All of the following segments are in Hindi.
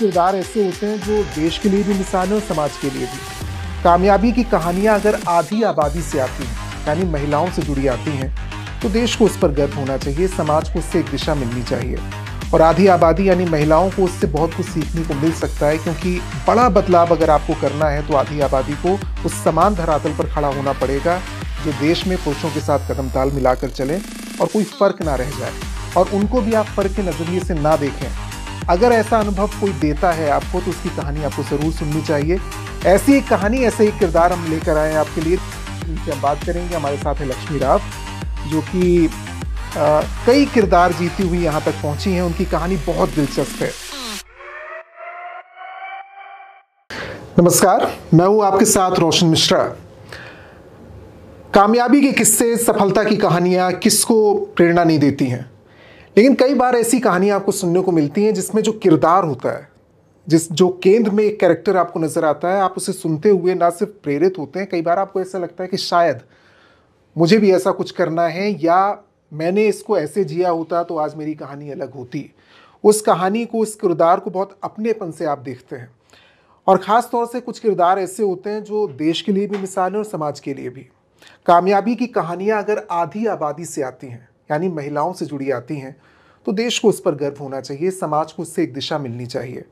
किरदार ऐसे होते हैं जो देश के लिए भी मिसाल है और समाज के लिए भी कामयाबी की कहानियाँ अगर आधी आबादी से आती हैं यानी महिलाओं से जुड़ी आती हैं तो देश को उस पर गर्व होना चाहिए समाज को उससे एक दिशा मिलनी चाहिए और आधी आबादी यानी महिलाओं को उससे बहुत कुछ सीखने को मिल सकता है क्योंकि बड़ा बदलाव अगर आपको करना है तो आधी आबादी को उस समान धरातल पर खड़ा होना पड़ेगा जो देश में पुरुषों के साथ कदम ताल मिलाकर चलें और कोई फ़र्क ना रह जाए और उनको भी आप फ़र्क के नज़रिए से ना देखें अगर ऐसा अनुभव कोई देता है आपको तो उसकी कहानी आपको ज़रूर सुननी चाहिए ऐसी एक कहानी ऐसे एक किरदार हम लेकर आए आपके लिए इनसे हम बात करेंगे हमारे साथ है लक्ष्मी राव जो कि कई किरदार जीती हुई यहाँ तक पहुंची हैं उनकी कहानी बहुत दिलचस्प है नमस्कार मैं हूं आपके साथ रोशन मिश्रा कामयाबी के किस्से सफलता की कहानियां किसको प्रेरणा नहीं देती हैं लेकिन कई बार ऐसी कहानियाँ आपको सुनने को मिलती हैं जिसमें जो किरदार होता है जिस जो केंद्र में एक कैरेक्टर आपको नज़र आता है आप उसे सुनते हुए ना सिर्फ प्रेरित होते हैं कई बार आपको ऐसा लगता है कि शायद मुझे भी ऐसा कुछ करना है या मैंने इसको ऐसे जिया होता तो आज मेरी कहानी अलग होती उस कहानी को उस किरदार को बहुत अपनेपन से आप देखते हैं और ख़ास तौर से कुछ किरदार ऐसे होते हैं जो देश के लिए भी मिसाल हैं और समाज के लिए भी कामयाबी की कहानियाँ अगर आधी आबादी से आती हैं यानी महिलाओं से जुड़ी आती हैं तो देश को उस पर गर्व होना चाहिए समाज को उससे एक दिशा मिलनी चाहिए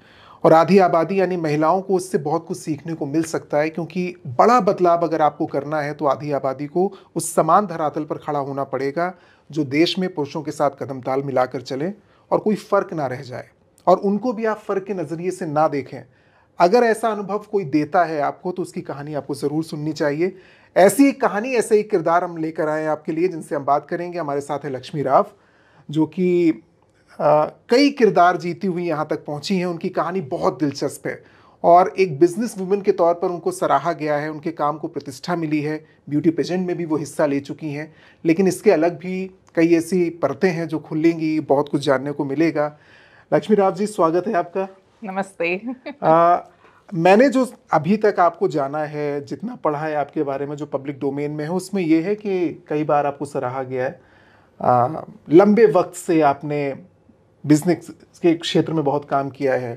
और आधी आबादी यानी महिलाओं को उससे बहुत कुछ सीखने को मिल सकता है क्योंकि बड़ा बदलाव अगर आपको करना है तो आधी आबादी को उस समान धरातल पर खड़ा होना पड़ेगा जो देश में पुरुषों के साथ कदम ताल मिलाकर चलें और कोई फ़र्क ना रह जाए और उनको भी आप फ़र्क के नज़रिए से ना देखें अगर ऐसा अनुभव कोई देता है आपको तो उसकी कहानी आपको ज़रूर सुननी चाहिए ऐसी ही कहानी ऐसे ही किरदार हम लेकर आए आपके लिए जिनसे हम बात करेंगे हमारे साथ है लक्ष्मी राव जो कि कई किरदार जीती हुई यहाँ तक पहुँची हैं उनकी कहानी बहुत दिलचस्प है और एक बिजनेस वुमेन के तौर पर उनको सराहा गया है उनके काम को प्रतिष्ठा मिली है ब्यूटी पेजेंट में भी वो हिस्सा ले चुकी हैं लेकिन इसके अलग भी कई ऐसी परतें हैं जो खुलेंगी बहुत कुछ जानने को मिलेगा लक्ष्मी राव जी स्वागत है आपका नमस्ते आ, मैंने जो अभी तक आपको जाना है जितना पढ़ा है आपके बारे में जो पब्लिक डोमेन में है उसमें यह है कि कई बार आपको सराहा गया है आ, लंबे वक्त से आपने बिजनेस के क्षेत्र में बहुत काम किया है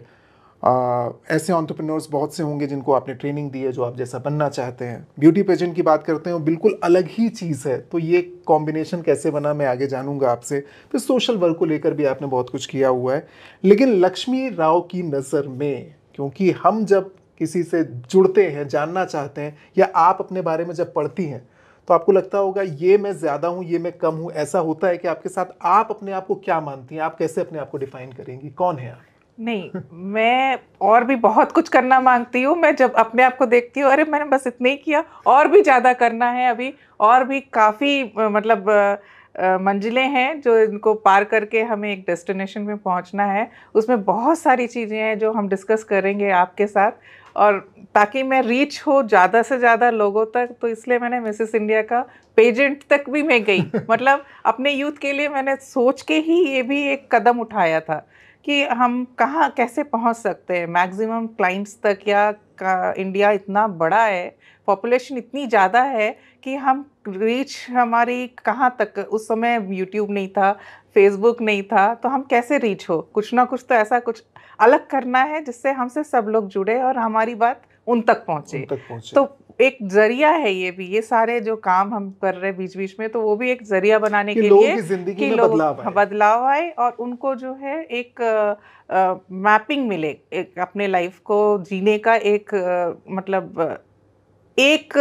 आ, ऐसे ऑन्टरप्रेनोर्स बहुत से होंगे जिनको आपने ट्रेनिंग दी है जो आप जैसा बनना चाहते हैं ब्यूटी पेजेंट की बात करते हैं बिल्कुल अलग ही चीज़ है तो ये कॉम्बिनेशन कैसे बना मैं आगे जानूंगा आपसे फिर सोशल वर्क को लेकर भी आपने बहुत कुछ किया हुआ है लेकिन लक्ष्मी राव की नज़र में क्योंकि हम जब किसी से जुड़ते हैं जानना चाहते हैं या आप अपने बारे में जब पढ़ती हैं तो आपको लगता होगा ये मैं ज़्यादा हूँ ये मैं कम हूँ ऐसा होता है कि आपके साथ आप अपने आप को क्या मानती हैं आप कैसे अपने आप को डिफाइन करेंगी कौन है आप नहीं मैं और भी बहुत कुछ करना मांगती हूँ मैं जब अपने आप को देखती हूँ अरे मैंने बस इतना ही किया और भी ज़्यादा करना है अभी और भी काफ़ी मतलब आ, मंजिलें हैं जो इनको पार करके हमें एक डेस्टिनेशन में पहुंचना है उसमें बहुत सारी चीज़ें हैं जो हम डिस्कस करेंगे आपके साथ और ताकि मैं रीच हो ज़्यादा से ज़्यादा लोगों तक तो इसलिए मैंने मिसेस इंडिया का पेजेंट तक भी मैं गई मतलब अपने यूथ के लिए मैंने सोच के ही ये भी एक कदम उठाया था कि हम कहाँ कैसे पहुँच सकते हैं मैक्सिमम क्लाइंट्स तक या इंडिया इतना बड़ा है पॉपुलेशन इतनी ज़्यादा है कि हम रीच हमारी कहाँ तक उस समय यूट्यूब नहीं था फेसबुक नहीं था तो हम कैसे रीच हो कुछ ना कुछ तो ऐसा कुछ अलग करना है जिससे हमसे सब लोग जुड़े और हमारी बात उन तक पहुँचे तो एक जरिया है ये भी ये सारे जो काम हम कर रहे हैं बीच बीच में तो वो भी एक जरिया बनाने के लिए जिंदगी लोग बदलाव आए और उनको जो है एक मैपिंग मिले एक अपने लाइफ को जीने का एक आ, मतलब एक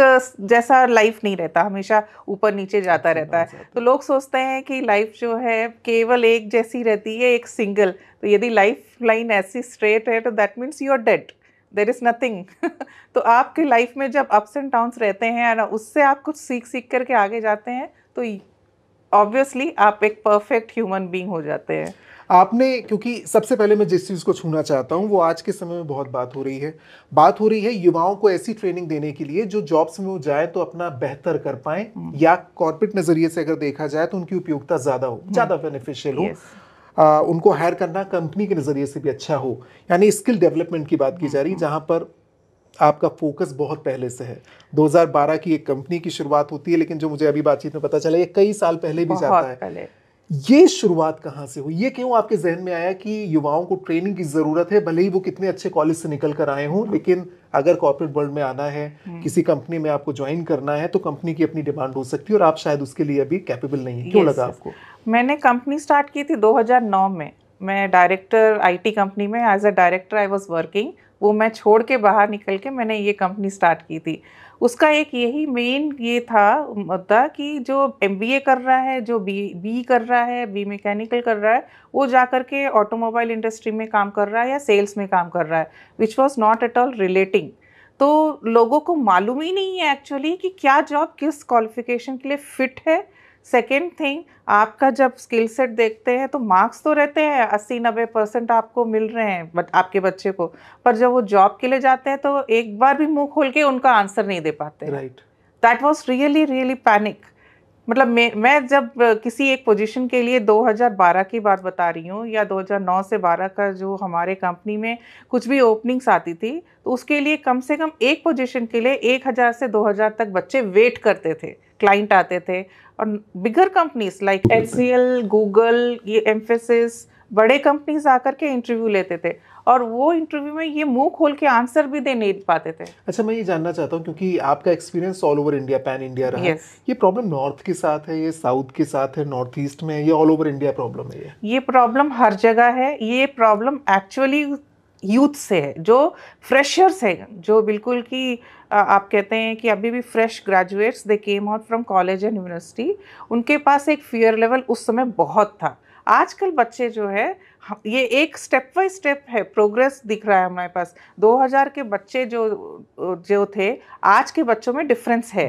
जैसा लाइफ नहीं रहता हमेशा ऊपर नीचे जाता रहता है तो लोग सोचते हैं कि लाइफ जो है केवल एक जैसी रहती है एक सिंगल तो यदि लाइफ लाइन ऐसी स्ट्रेट है तो that means you are dead there is nothing तो आपके लाइफ में जब अप्स एंड डाउन्स रहते हैं ना उससे आप कुछ सीख सीख करके आगे जाते हैं तो ऑब्वियसली आप एक परफेक्ट ह्यूमन बींग हो जाते हैं आपने क्योंकि सबसे पहले मैं जिस चीज़ को छूना चाहता हूँ वो आज के समय में बहुत बात हो रही है बात हो रही है युवाओं को ऐसी ट्रेनिंग देने के लिए जो जॉब्स में वो जाए तो अपना बेहतर कर पाए हम्म। या कॉर्पोरेट नज़रिए से अगर देखा जाए तो उनकी उपयोगिता ज़्यादा हो हम्म। ज़्यादा बेनिफिशियल हो आ, उनको हायर करना कंपनी के नज़रिए से भी अच्छा हो यानी स्किल डेवलपमेंट की बात की जा रही है हम्म। जहाँ पर आपका फोकस बहुत पहले से है 2012 की एक कंपनी की शुरुआत होती है लेकिन जो मुझे अभी बातचीत में पता चला ये कई साल पहले भी जाता है ये शुरुआत कहाँ से हुई ये क्यों आपके जहन में आया कि युवाओं को ट्रेनिंग की ज़रूरत है भले ही वो कितने अच्छे कॉलेज से निकल कर आए हों लेकिन अगर कॉर्पोरेट वर्ल्ड में आना है हम्म। किसी कंपनी में आपको ज्वाइन करना है तो कंपनी की अपनी डिमांड हो सकती है और आप शायद उसके लिए अभी कैपेबल नहीं है क्यों लगा आपको मैंने कंपनी स्टार्ट की थी 2009 में मैं डायरेक्टर आईटी कंपनी में as a director I was working वो मैं छोड़ के बाहर निकल के मैंने ये कंपनी स्टार्ट की थी उसका एक यही मेन ये था मुद्दा कि जो एम कर रहा है जो बी बी कर रहा है बी मैकेनिकल कर रहा है वो जा कर के ऑटोमोबाइल इंडस्ट्री में काम कर रहा है या सेल्स में काम कर रहा है which was not at all relating तो लोगों को मालूम ही नहीं है एक्चुअली कि क्या जॉब किस क्वालिफिकेशन के लिए फिट है सेकेंड थिंग आपका जब स्किल सेट देखते हैं तो मार्क्स तो रहते हैं अस्सी नब्बे परसेंट आपको मिल रहे हैं बट आपके बच्चे को पर जब वो जॉब के लिए जाते हैं तो एक बार भी मुंह खोल के उनका आंसर नहीं दे पाते right that was really really panic मतलब मैं मैं जब किसी एक पोजीशन के लिए 2012 की बात बता रही हूँ या 2009 से 12 का जो हमारे कंपनी में कुछ भी ओपनिंग्स आती थी तो उसके लिए कम से कम एक पोजीशन के लिए 1000 से 2000 तक बच्चे वेट करते थे क्लाइंट आते थे और bigger companies like H Google ये एम्फेसिस बड़े कंपनीज आकर के इंटरव्यू लेते थे और वो इंटरव्यू में ये मुंह खोल के आंसर भी दे नहीं पाते थे अच्छा मैं ये जानना चाहता हूँ क्योंकि आपका experience all over India pan India रहा yes. ये प्रॉब्लम नॉर्थ के साथ है ये साउथ के साथ है नॉर्थ ईस्ट में ये ऑल ओवर इंडिया प्रॉब्लम है ये प्रॉब्लम हर जगह है ये प्रॉब्लम एक्चुअली यूथ से है जो फ्रेशर्स है जो बिल्कुल की आप कहते हैं कि अभी भी fresh graduates they came out from college and university उनके पास एक फियर लेवल उस समय बहुत था आजकल बच्चे जो है ये एक स्टेप बाय स्टेप है प्रोग्रेस दिख रहा है हमारे पास 2000 के बच्चे जो जो थे आज के बच्चों में डिफरेंस है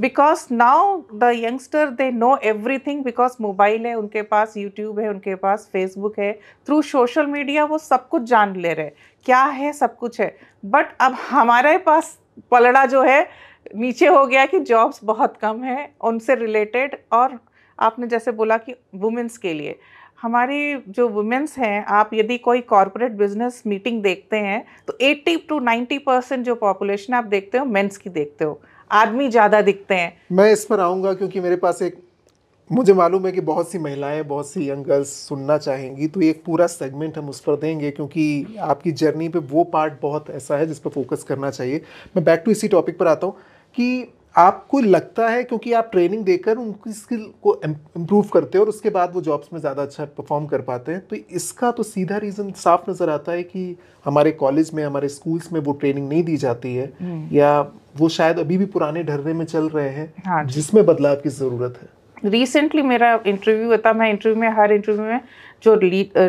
because now the youngster they know everything because mobile है उनके पास यूट्यूब है उनके पास फेसबुक है थ्रू सोशल मीडिया वो सब कुछ जान ले रहे हैं क्या है सब कुछ है बट अब हमारे पास पलड़ा जो है नीचे हो गया कि जॉब्स बहुत कम हैं उनसे रिलेटेड और आपने जैसे बोला कि वुमेंस के लिए हमारी जो वुमेंस हैं आप यदि कोई कॉरपोरेट बिजनेस मीटिंग देखते हैं तो 80 टू 90 परसेंट जो पॉपुलेशन आप देखते हो मेंस की देखते हो आदमी ज़्यादा दिखते हैं मैं इस पर आऊँगा क्योंकि मेरे पास एक मुझे मालूम है कि बहुत सी महिलाएं बहुत सी यंग गर्ल्स सुनना चाहेंगी तो एक पूरा सेगमेंट हम उस पर देंगे क्योंकि आपकी जर्नी पे वो पार्ट बहुत ऐसा है जिस पर फोकस करना चाहिए मैं बैक टू इसी टॉपिक पर आता हूँ कि आपको लगता है क्योंकि आप ट्रेनिंग देकर उनकी स्किल को इम्प्रूव करते हो और उसके बाद वो जॉब्स में ज़्यादा अच्छा परफॉर्म कर पाते हैं तो इसका तो सीधा रीज़न साफ नज़र आता है कि हमारे कॉलेज में हमारे स्कूल्स में वो ट्रेनिंग नहीं दी जाती है हम्म। या वो शायद अभी भी पुराने ढर्रे में चल रहे हैं हाँ जिसमें बदलाव की ज़रूरत है रिसेंटली मेरा इंटरव्यू होता मैं इंटरव्यू में हर इंटरव्यू में जो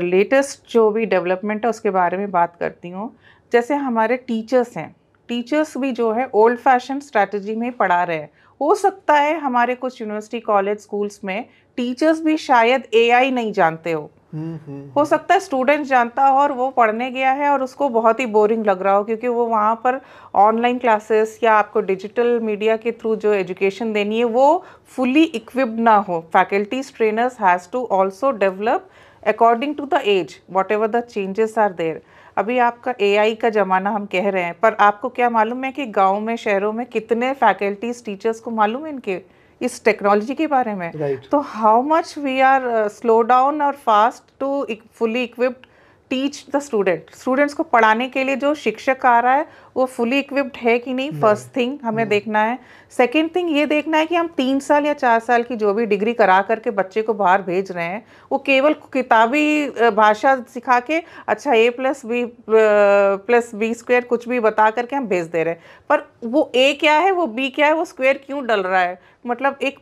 लेटेस्ट जो भी डेवलपमेंट है उसके बारे में बात करती हूँ जैसे हमारे टीचर्स हैं टीचर्स भी जो है ओल्ड फैशन स्ट्रैटेजी में पढ़ा रहे हैं हो सकता है हमारे कुछ यूनिवर्सिटी कॉलेज स्कूल्स में टीचर्स भी शायद एआई नहीं जानते हो हो सकता है स्टूडेंट जानता हो और वो पढ़ने गया है और उसको बहुत ही बोरिंग लग रहा हो क्योंकि वो वहाँ पर ऑनलाइन क्लासेस या आपको डिजिटल मीडिया के थ्रू जो एजुकेशन देनी है वो फुली इक्विप्ड ना हो faculties trainers has to also develop according to the age whatever the changes are there अभी आपका ए का ज़माना हम कह रहे हैं पर आपको क्या मालूम है कि गाँव में शहरों में कितने फैकल्टीज टीचर्स को मालूम है इनके इस टेक्नोलॉजी के बारे में right. तो how much we are slow down और fast to fully equipped teach the student students को पढ़ाने के लिए जो शिक्षक आ रहा है वो फुली इक्विप्ड है कि नहीं फर्स्ट थिंग हमें देखना है सेकेंड थिंग ये देखना है कि हम तीन साल या चार साल की जो भी डिग्री करा करके बच्चे को बाहर भेज रहे हैं वो केवल किताबी भाषा सिखा के अच्छा A plus B plus B square कुछ भी बता करके हम भेज दे रहे हैं पर वो ए क्या है वो बी क्या है वो स्क्वेयर क्यों डल रहा है मतलब एक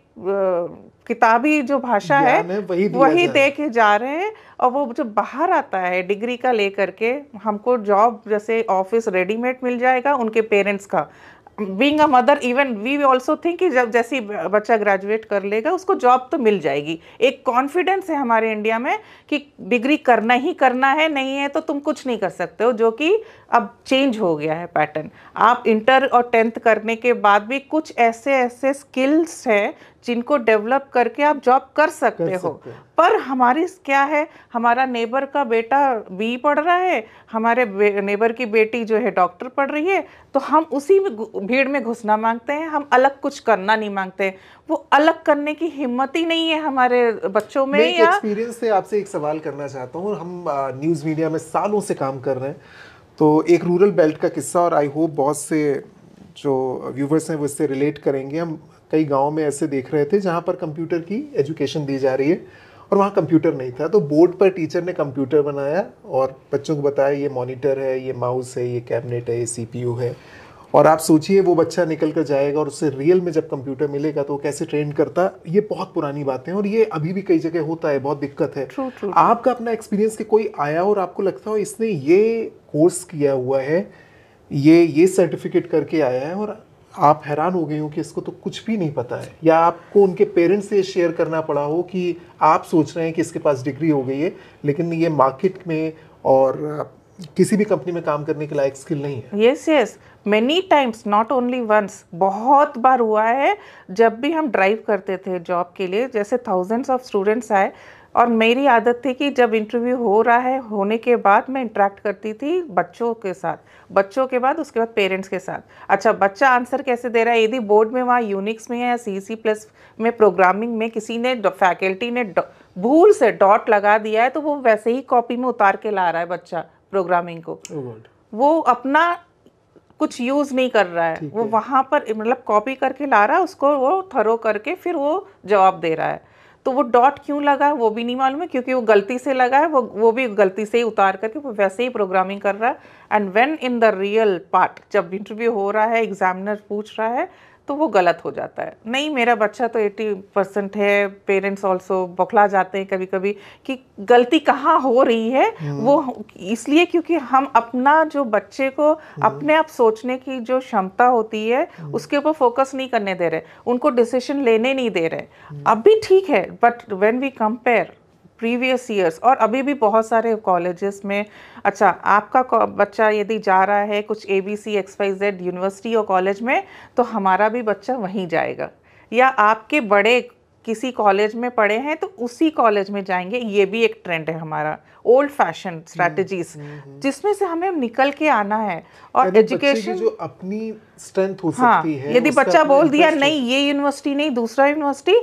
किताबी जो भाषा है वही, वही दे के जा रहे हैं और वो जो बाहर आता है डिग्री का लेकर के हमको जॉब जैसे ऑफिस रेडीमेड मिल जाएगा उनके पेरेंट्स का being a mother even we also think कि जब जैसे बच्चा ग्रेजुएट कर लेगा उसको जॉब तो मिल जाएगी एक कॉन्फिडेंस है हमारे इंडिया में कि डिग्री करना ही करना है नहीं है तो तुम कुछ नहीं कर सकते हो जो कि अब चेंज हो गया है पैटर्न आप इंटर और टेंथ करने के बाद भी कुछ ऐसे ऐसे स्किल्स हैं जिनको डेवलप करके आप जॉब कर सकते कर हो सकते। पर हमारी क्या है हमारा नेबर का बेटा बी पढ़ रहा है हमारे नेबर की बेटी जो है डॉक्टर पढ़ रही है तो हम उसी में भीड़ में घुसना मांगते हैं हम अलग कुछ करना नहीं मांगते वो अलग करने की हिम्मत ही नहीं है हमारे बच्चों में या एक्सपीरियंस से आपसे एक सवाल करना चाहता हूँ हम न्यूज़ मीडिया में सालों से काम कर रहे हैं तो एक रूरल बेल्ट का किस्सा और आई होप बहुत से जो व्यूवर्स हैं वो इससे रिलेट करेंगे हम कई गाँव में ऐसे देख रहे थे जहाँ पर कंप्यूटर की एजुकेशन दी जा रही है और वहाँ कंप्यूटर नहीं था तो बोर्ड पर टीचर ने कंप्यूटर बनाया और बच्चों को बताया ये मॉनिटर है ये माउस है ये कैबिनेट है ये सीपीयू है और आप सोचिए वो बच्चा निकल कर जाएगा और उससे रियल में जब कंप्यूटर मिलेगा तो वो कैसे ट्रेन करता ये बहुत पुरानी बातें और ये अभी भी कई जगह होता है बहुत दिक्कत है true, true. आपका अपना एक्सपीरियंस के कोई आया और आपको लगता हो इसने ये कोर्स किया हुआ है ये ये सर्टिफिकेट करके आया है और आप हैरान हो गए हो कि इसको तो कुछ भी नहीं पता है या आपको उनके पेरेंट्स से शेयर करना पड़ा हो कि आप सोच रहे हैं कि इसके पास डिग्री हो गई है लेकिन ये मार्केट में और किसी भी कंपनी में काम करने के लायक स्किल नहीं है yes yes many times not only once बहुत बार हुआ है जब भी हम ड्राइव करते थे जॉब के लिए जैसे थाउजेंड्स ऑफ स्टूडेंट्स आए और मेरी आदत थी कि जब इंटरव्यू हो रहा है होने के बाद मैं इंटरेक्ट करती थी बच्चों के साथ बच्चों के बाद उसके बाद पेरेंट्स के साथ अच्छा बच्चा आंसर कैसे दे रहा है यदि बोर्ड में वहाँ यूनिक्स में या सी सी प्लस में प्रोग्रामिंग में किसी ने फैकल्टी ने भूल से डॉट लगा दिया है तो वो वैसे ही कॉपी में उतार के ला रहा है बच्चा प्रोग्रामिंग को oh वो अपना कुछ यूज नहीं कर रहा है वो वहाँ पर मतलब कॉपी करके ला रहा है उसको वो थरो करके फिर वो जवाब दे रहा है तो वो डॉट क्यों लगा है वो भी नहीं मालूम है क्योंकि वो गलती से लगा है वो वो भी गलती से ही उतार करके वो वैसे ही प्रोग्रामिंग कर रहा है and when in the real part जब इंटरव्यू हो रहा है एग्जामिनर पूछ रहा है तो वो गलत हो जाता है नहीं मेरा बच्चा तो 80 परसेंट है पेरेंट्स ऑल्सो बौखला जाते हैं कभी कभी कि गलती कहाँ हो रही है हम्म। वो इसलिए क्योंकि हम अपना जो बच्चे को हम्म। अपने आप सोचने की जो क्षमता होती है हम्म। उसके ऊपर फोकस नहीं करने दे रहे उनको डिसीशन लेने नहीं दे रहे अब भी ठीक है but when we compare previous years और अभी भी बहुत सारे कॉलेजेस में अच्छा आपका बच्चा यदि जा रहा है कुछ A B C X Y Z university और कॉलेज में तो हमारा भी बच्चा वहीं जाएगा या आपके बड़े किसी कॉलेज में पढ़े हैं तो उसी कॉलेज में जाएंगे ये भी एक ट्रेंड है हमारा ओल्ड फैशन स्ट्रेटजीज जिसमें से हमें निकल के आना है और एजुकेशन जो अपनी स्ट्रेंथ हो हाँ, सकती है यदि बच्चा बोल दिया नहीं ये यूनिवर्सिटी नहीं दूसरा यूनिवर्सिटी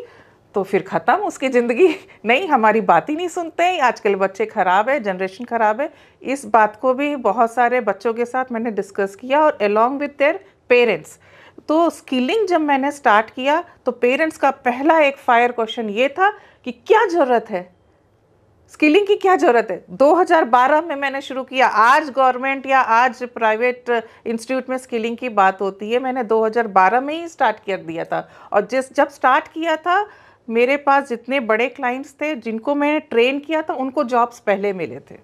तो फिर ख़त्म उसकी ज़िंदगी नहीं हमारी बात ही नहीं सुनते हैं आजकल बच्चे ख़राब है जनरेशन ख़राब है इस बात को भी बहुत सारे बच्चों के साथ मैंने डिस्कस किया और अलॉन्ग विद देयर पेरेंट्स तो स्किलिंग जब मैंने स्टार्ट किया तो पेरेंट्स का पहला एक फायर क्वेश्चन ये था कि क्या ज़रूरत है स्किलिंग की क्या ज़रूरत है 2012 में मैंने शुरू किया आज गवर्नमेंट या आज प्राइवेट इंस्टीट्यूट में स्किलिंग की बात होती है मैंने 2012 में ही स्टार्ट कर दिया था और जिस जब स्टार्ट किया था मेरे पास जितने बड़े क्लाइंट्स थे जिनको मैंने ट्रेन किया था उनको जॉब्स पहले मिले थे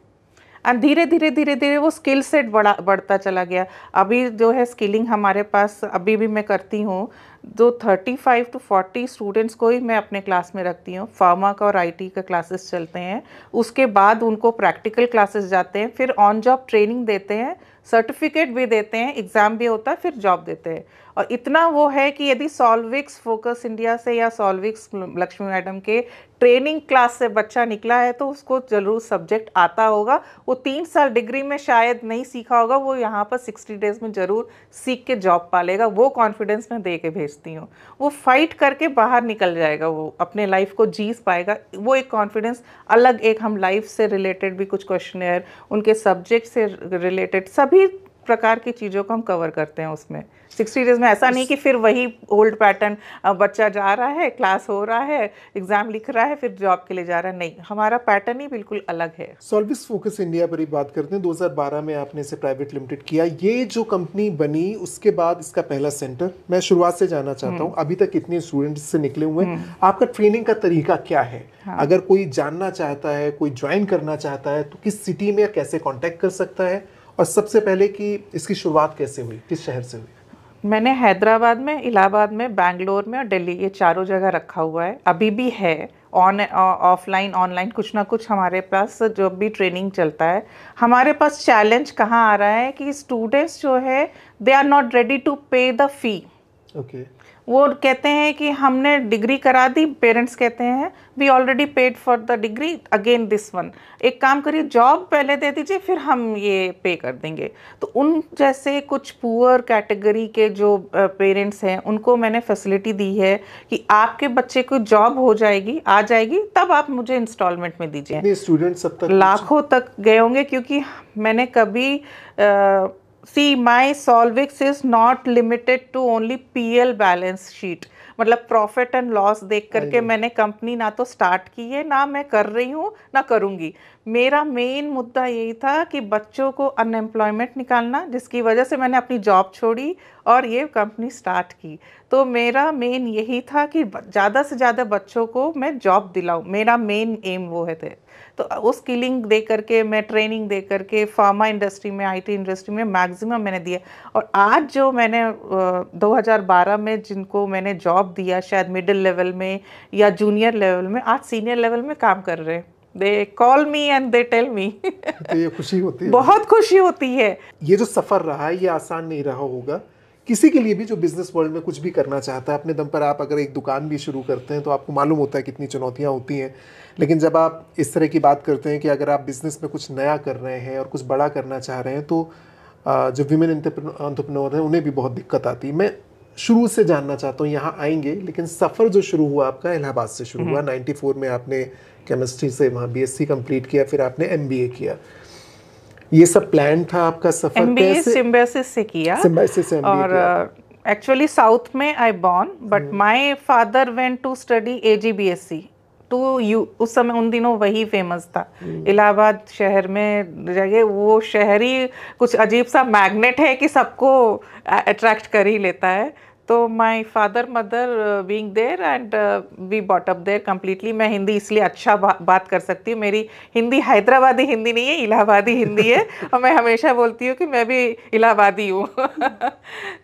एंड धीरे धीरे धीरे धीरे वो स्किल सेट बढ़ा बढ़ता चला गया अभी जो है स्किलिंग हमारे पास अभी भी मैं करती हूँ जो thirty five to forty students को ही मैं अपने क्लास में रखती हूँ फार्मा का और आईटी का क्लासेस चलते हैं उसके बाद उनको प्रैक्टिकल क्लासेस जाते हैं फिर ऑन जॉब ट्रेनिंग देते हैं सर्टिफिकेट भी देते हैं एग्ज़ाम भी होता है फिर जॉब देते हैं और इतना वो है कि यदि सॉल्विक्स फोकस इंडिया से या सॉल्विक्स लक्ष्मी मैडम के ट्रेनिंग क्लास से बच्चा निकला है तो उसको जरूर सब्जेक्ट आता होगा वो तीन साल डिग्री में शायद नहीं सीखा होगा वो यहाँ पर सिक्सटी डेज में ज़रूर सीख के जॉब पा लेगा वो कॉन्फिडेंस मैं दे के भेजती हूँ वो फाइट करके बाहर निकल जाएगा वो अपने लाइफ को जीत पाएगा वो एक कॉन्फिडेंस अलग एक हम लाइफ से रिलेटेड भी कुछ क्वेश्चन उनके सब्जेक्ट से रिलेटेड सभी प्रकार की चीज़ों को हम कवर करते हैं उसमें सिक्सटी डेज में ऐसा नहीं कि फिर वही ओल्ड पैटर्न बच्चा जा रहा है क्लास हो रहा है एग्जाम लिख रहा है फिर जॉब के लिए जा रहा है नहीं हमारा पैटर्न ही बिल्कुल अलग है सॉल्विस फोकस इंडिया पर ही बात करते हैं 2012 में आपने इसे प्राइवेट लिमिटेड किया ये जो कंपनी बनी उसके बाद इसका पहला सेंटर मैं शुरुआत से जाना चाहता हूँ हम्म। अभी तक इतने स्टूडेंट्स से निकले हुए हैं हम्म। आपका ट्रेनिंग का तरीका क्या है हाँ। अगर कोई जानना चाहता है कोई ज्वाइन करना चाहता है तो किस सिटी में कैसे कॉन्टेक्ट कर सकता है और सबसे पहले कि इसकी शुरुआत कैसे हुई किस शहर से हुई मैंने हैदराबाद में इलाहाबाद में बैंगलोर में और दिल्ली ये चारों जगह रखा हुआ है अभी भी है ऑन ऑफलाइन ऑनलाइन कुछ ना कुछ हमारे पास जो भी ट्रेनिंग चलता है हमारे पास चैलेंज कहाँ आ रहा है कि स्टूडेंट्स जो है they are not ready to pay the fee okay वो कहते हैं कि हमने डिग्री करा दी पेरेंट्स कहते हैं we already paid for the degree again this one एक काम करिए जॉब पहले दे दीजिए फिर हम ये पे कर देंगे तो उन जैसे कुछ पुअर कैटेगरी के जो पेरेंट्स हैं उनको मैंने फैसिलिटी दी है कि आपके बच्चे को जॉब हो जाएगी आ जाएगी तब आप मुझे इंस्टॉलमेंट में दीजिए स्टूडेंट्स लाखों तक गए होंगे क्योंकि मैंने कभी आ, see my Solvix is not limited to only P L balance sheet मतलब प्रॉफिट एंड लॉस देख करके हाँ मैंने कंपनी ना तो स्टार्ट की है ना मैं कर रही हूँ ना करूँगी मेरा मेन मुद्दा यही था कि बच्चों को अनएम्प्लॉयमेंट निकालना जिसकी वजह से मैंने अपनी जॉब छोड़ी और ये कंपनी स्टार्ट की तो मेरा मेन यही था कि ज़्यादा से ज़्यादा बच्चों को मैं जॉब दिलाऊं मेरा मेन एम वो है थे तो उस लिंक दे करके मैं ट्रेनिंग दे करके फार्मा इंडस्ट्री में आईटी इंडस्ट्री में मैक्सिमम मैंने दिया और आज जो मैंने 2012 में जिनको मैंने जॉब दिया शायद मिडिल लेवल में या जूनियर लेवल में आज सीनियर लेवल में काम कर रहे हैं they call me and they tell me ये खुशी होती है बहुत खुशी होती है ये जो सफ़र रहा है ये आसान नहीं रहा होगा किसी के लिए भी जो बिजनेस वर्ल्ड में कुछ भी करना चाहता है अपने दम पर आप अगर एक दुकान भी शुरू करते हैं तो आपको मालूम होता है कितनी चुनौतियाँ होती हैं लेकिन जब आप इस तरह की बात करते हैं कि अगर आप बिज़नेस में कुछ नया कर रहे हैं और कुछ बड़ा करना चाह रहे हैं तो जो विमेन एंटरप्रनोर हैं उन्हें भी बहुत दिक्कत आती है मैं शुरू से जानना चाहता हूँ यहाँ आएंगे लेकिन सफ़र जो शुरू हुआ आपका इलाहाबाद से शुरू हुआ 94 हम्म। में आपने केमिस्ट्री से वहाँ बीएससी कंप्लीट किया फिर आपने एमबीए किया ये सब प्लान था आपका सफर कैसे सिम्बेसिस से किया सिम्बेसिस से और एक्चुअली uh, साउथ में I born but my father went to study AGBSC to you उस समय उन दिनों वही फेमस था hmm. इलाहाबाद शहर में जगह वो शहर ही कुछ अजीब सा मैग्नेट है कि सबको अट्रैक्ट uh, कर ही लेता है तो my father mother being there and we brought up there completely मैं हिंदी इसलिए अच्छा बा, बात कर सकती हूँ मेरी हिंदी हैदराबादी हिंदी नहीं है इलाहाबादी हिंदी है और मैं हमेशा बोलती हूँ कि मैं भी इलाहाबादी हूँ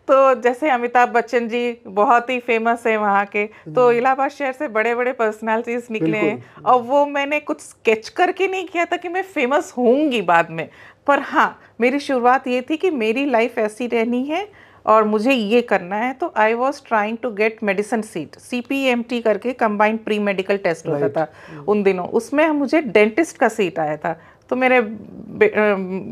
तो जैसे अमिताभ बच्चन जी बहुत ही फेमस है वहाँ के तो इलाहाबाद शहर से बड़े बड़े पर्सनैलिटीज़ निकले हैं और वो मैंने कुछ स्केच करके नहीं किया था कि मैं फेमस होंगी बाद में पर हाँ मेरी शुरुआत ये थी कि मेरी लाइफ ऐसी रहनी है और मुझे ये करना है तो I was trying to get medicine seat C P M T करके कंबाइंड प्री मेडिकल टेस्ट होता था उन दिनों उसमें मुझे डेंटिस्ट का सीट आया था तो मेरे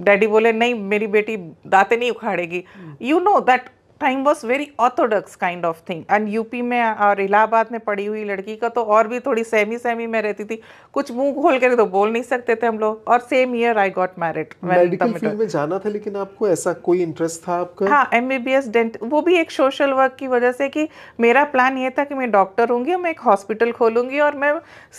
डैडी बोले नहीं मेरी बेटी दाते नहीं उखाड़ेगी you know that time was very orthodox kind of thing and UP में और इलाहाबाद में पड़ी हुई लड़की का तो और भी थोड़ी सेमी सेमी में रहती थी कुछ मुंह खोल कर तो बोल नहीं सकते थे हम लोग और same year I got married medical में जाना था लेकिन आपको ऐसा कोई इंटरेस्ट था आपका हाँ एम बी बी एस डेंट वो भी एक सोशल वर्क की वजह से कि मेरा प्लान ये था कि मैं डॉक्टर हूँ मैं एक हॉस्पिटल खोलूँगी और मैं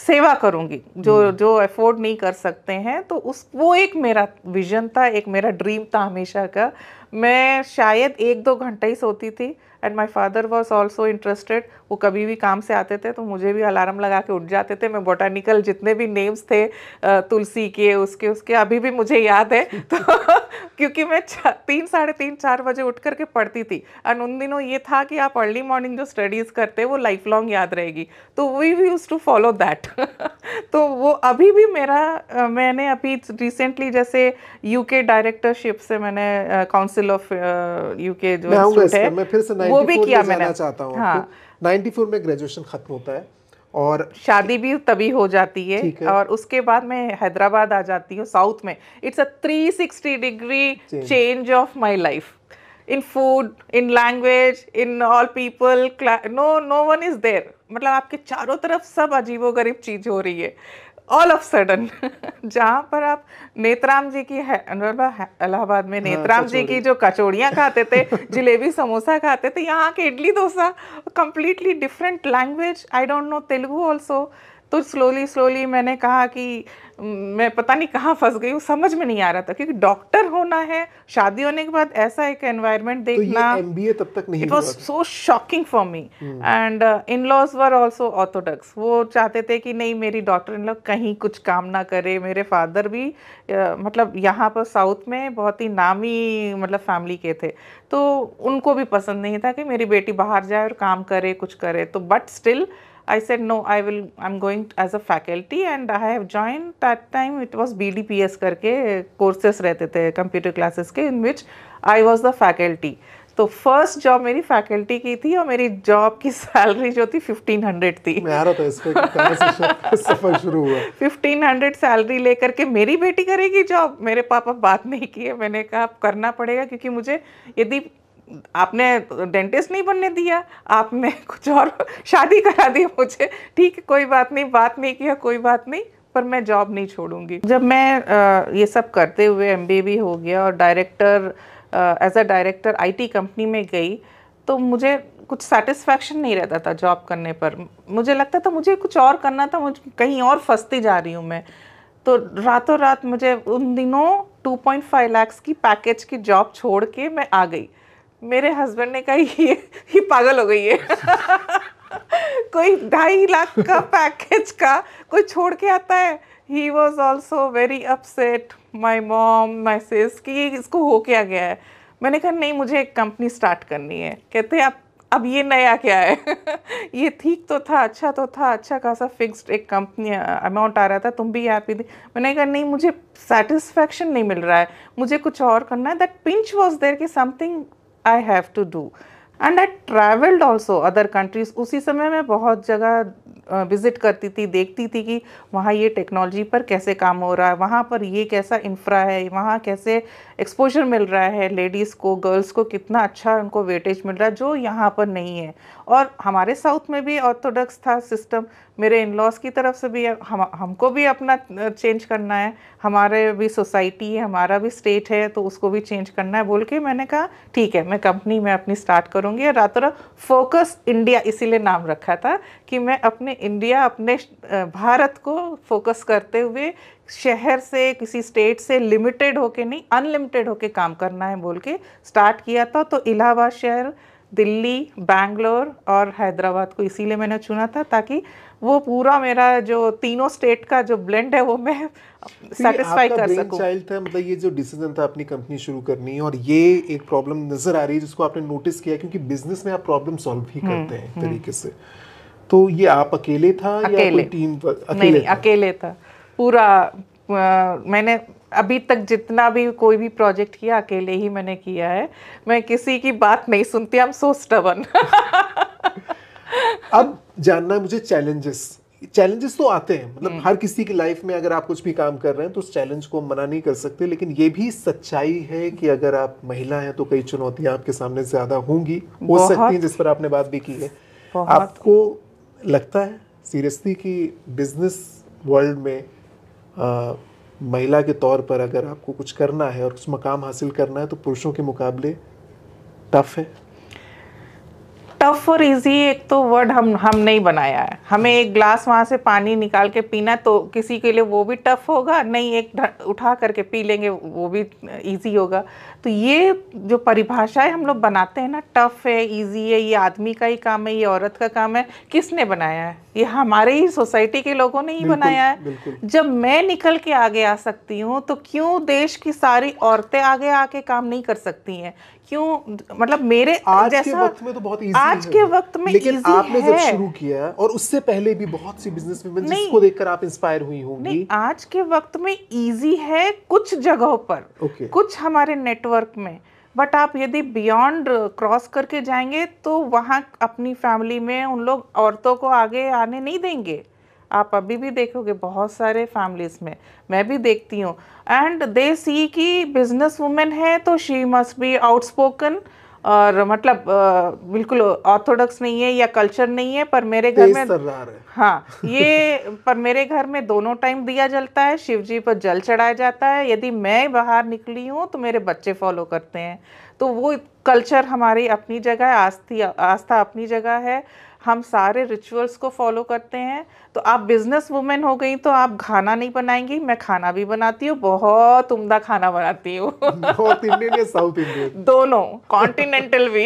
सेवा करूँगी जो हम्म। जो अफोर्ड नहीं कर सकते हैं तो उस वो एक मेरा विजन था एक मेरा ड्रीम था हमेशा का मैं शायद एक दो घंटा ही सोती थी and my father was also interested वो कभी भी काम से आते थे तो मुझे भी अलार्म लगा के उठ जाते थे मैं बोटानिकल जितने भी नेम्स थे तुलसी के उसके उसके अभी भी मुझे याद है तो क्योंकि मैं तीन साढ़े तीन चार बजे उठ करके पढ़ती थी एंड उन दिनों ये था कि आप अर्ली मॉर्निंग जो स्टडीज़ करते हैं वो लाइफ लॉन्ग याद रहेगी तो we we use to follow that तो वो अभी भी मेरा मैंने अभी रिसेंटली जैसे यूके डायरेक्टरशिप से मैंने काउंसिल ऑफ यूके जो है मैं फिर से वो भी किया मैंने चाहता हूँ हाँ 94 में ग्रेजुएशन खत्म होता है और शादी भी तभी हो जाती है, है। और उसके बाद मैं हैदराबाद आ जाती हूँ साउथ में it's a 360 degree change of my life in food in language in all people no no one is there मतलब आपके चारों तरफ सब अजीबो गरीब चीज हो रही है ऑल ऑफ सडन जहाँ पर आप नेत्राम जी की है इलाहाबाद में हाँ, नेत्राम जी की जो कचौड़ियाँ खाते थे जिलेबी समोसा खाते थे यहाँ के idli dosa completely different language I don't know Telugu also तो स्लोली स्लोली मैंने कहा कि मैं पता नहीं कहाँ फंस गई हूँ समझ में नहीं आ रहा था क्योंकि डॉक्टर होना है शादी होने के बाद ऐसा एक एनवायरनमेंट तो देखना तो तब तक नहीं it was so shocking for me and in laws were also orthodox वो चाहते थे कि नहीं मेरी डॉक्टर इन लॉ कहीं कुछ काम ना करे मेरे फादर भी uh, मतलब यहाँ पर साउथ में बहुत ही नामी मतलब फैमिली के थे तो उनको भी पसंद नहीं था कि मेरी बेटी बाहर जाए और काम करे कुछ करे तो but still I said no I will I'm going as a faculty and I have joined that time it was BDPS करके courses रहते थे computer classes के in which I was the faculty तो फर्स्ट जॉब मेरी फैकल्टी की थी और मेरी जॉब की सैलरी जो थी 1500 थी था इस पे कि सफर शुरू हुआ 1500 सैलरी लेकर के मेरी बेटी करेगी जॉब मेरे पापा बात नहीं किए मैंने कहा करना पड़ेगा क्योंकि मुझे यदि आपने डेंटिस्ट नहीं बनने दिया आपने कुछ और शादी करा दी मुझे ठीक है कोई बात नहीं बात नहीं किया कोई बात नहीं पर मैं जॉब नहीं छोड़ूंगी जब मैं आ, ये सब करते हुए एम भी हो गया और director as a director IT company में गई तो मुझे कुछ सेटिस्फैक्शन नहीं रहता था जॉब करने पर मुझे लगता था मुझे कुछ और करना था मुझे कहीं और फंसती जा रही हूँ मैं तो रातों रात मुझे उन दिनों 2.5 लाख की पैकेज की जॉब छोड़ के मैं आ गई मेरे हस्बैंड ने कहा ये ये पागल हो गई है कोई ढाई लाख का पैकेज का कोई छोड़ के आता है ही was also very upset my mom my says कि इसको हो क्या गया है मैंने कहा नहीं मुझे एक कंपनी स्टार्ट करनी है कहते हैं अब अब ये नया क्या है ये ठीक तो था अच्छा तो था अच्छा खासा फिक्स्ड एक कंपनी अमाउंट आ रहा था तुम भी हैप्पी थी मैंने कहा नहीं मुझे सेटिस्फैक्शन नहीं मिल रहा है मुझे कुछ और करना है दैट पिंच वॉज देयर कि something I have to do and I travelled also other countries उसी समय मैं बहुत जगह विज़िट करती थी देखती थी कि वहाँ ये टेक्नोलॉजी पर कैसे काम हो रहा है वहाँ पर ये कैसा इंफ्रा है वहाँ कैसे एक्सपोजर मिल रहा है लेडीज़ को गर्ल्स को कितना अच्छा उनको वेटेज मिल रहा है जो यहाँ पर नहीं है और हमारे साउथ में भी ऑर्थोडॉक्स था सिस्टम मेरे इन लॉज की तरफ से भी हम हमको भी अपना चेंज करना है हमारे भी सोसाइटी है हमारा भी स्टेट है तो उसको भी चेंज करना है बोल के मैंने कहा ठीक है मैं कंपनी में अपनी स्टार्ट करूँगी और रातों रात फोकस इंडिया इसीलिए नाम रखा था कि मैं अपने इंडिया अपने भारत को फोकस करते हुए शहर से किसी स्टेट से लिमिटेड होके नहीं अनलिमिटेड होके काम करना है बोल के स्टार्ट किया था तो इलाहाबाद शहर दिल्ली बैंगलोर और हैदराबाद को इसीलिए मैंने चुना था ताकि वो पूरा मेरा जो तीनों स्टेट का जो ब्लेंड है वो मैं सेटिस्फाई कर सकूं चाइल्ड था मतलब ये जो डिसीजन था अपनी कंपनी शुरू करनी और ये एक प्रॉब्लम नज़र आ रही है जिसको आपने नोटिस किया क्योंकि बिजनेस में आप प्रॉब्लम सॉल्व ही हम्म, करते हैं हम्म। तरीके से तो ये आप अकेले था अकेले. या कोई टीम अकेले नहीं, था? अकेले था पूरा आ, मैंने अभी तक जितना भी कोई भी प्रोजेक्ट किया अकेले ही मैंने किया है मैं किसी की बात नहीं सुनती हम सो स्टवन अब जानना है मुझे चैलेंजेस चैलेंजेस तो आते हैं मतलब हम्म। हर किसी की लाइफ में अगर आप कुछ भी काम कर रहे हैं तो उस चैलेंज को मना नहीं कर सकते लेकिन ये भी सच्चाई है कि अगर आप महिला हैं तो कई चुनौतियां आपके सामने ज्यादा होंगी हो सकती हैं जिस पर आपने बात भी की है आपको लगता है सीरियसली कि बिजनेस वर्ल्ड में आ, महिला के तौर पर अगर आपको कुछ करना है और कुछ मकाम हासिल करना है तो पुरुषों के मुकाबले टफ है टफ और इजी एक तो वर्ड हम हम नहीं बनाया है हमें एक ग्लास वहाँ से पानी निकाल के पीना तो किसी के लिए वो भी टफ होगा नहीं एक उठा करके पी लेंगे वो भी इजी होगा तो ये जो परिभाषाएं हम लोग बनाते हैं ना टफ है इजी है ये आदमी का ही काम है ये औरत का काम है किसने बनाया है ये हमारे ही सोसाइटी के लोगों ने ही बनाया है जब मैं निकल के आगे आ सकती हूँ तो क्यों देश की सारी औरतें आगे आके काम नहीं कर सकती हैं क्यों मतलब मेरे आज जैसा, के वक्त में तो बहुत इजी आज के वक्त में लेकिन इजी आपने है। जब शुरू किया और उससे पहले भी बहुत सी बिजनेस जिसको देखकर आप इंस्पायर हुई होंगी आज के वक्त में इजी है कुछ जगहों पर कुछ हमारे नेटवर्क नेटवर्क में बट आप यदि बियॉन्ड क्रॉस करके जाएंगे तो वहाँ अपनी फैमिली में उन लोग औरतों को आगे आने नहीं देंगे आप अभी भी देखोगे बहुत सारे फैमिलीज में मैं भी देखती हूँ एंड दे सी की बिजनेस वुमेन है तो शी मस्ट बी आउटस्पोकन और मतलब बिल्कुल ऑर्थोडॉक्स नहीं है या कल्चर नहीं है पर मेरे घर में हाँ ये पर मेरे घर में दोनों टाइम दिया जलता है शिव जी पर जल चढ़ाया जाता है यदि मैं बाहर निकली हूँ तो मेरे बच्चे फॉलो करते हैं तो वो कल्चर हमारी अपनी जगह है आस्था अपनी जगह है हम सारे रिचुअल्स को फॉलो करते हैं तो आप बिजनेस वुमेन हो गई तो आप खाना नहीं बनाएंगी मैं खाना भी बनाती हूँ बहुत उम्दा खाना बनाती हूँ इंडियन या साउथ दोनों कॉन्टिनेंटल भी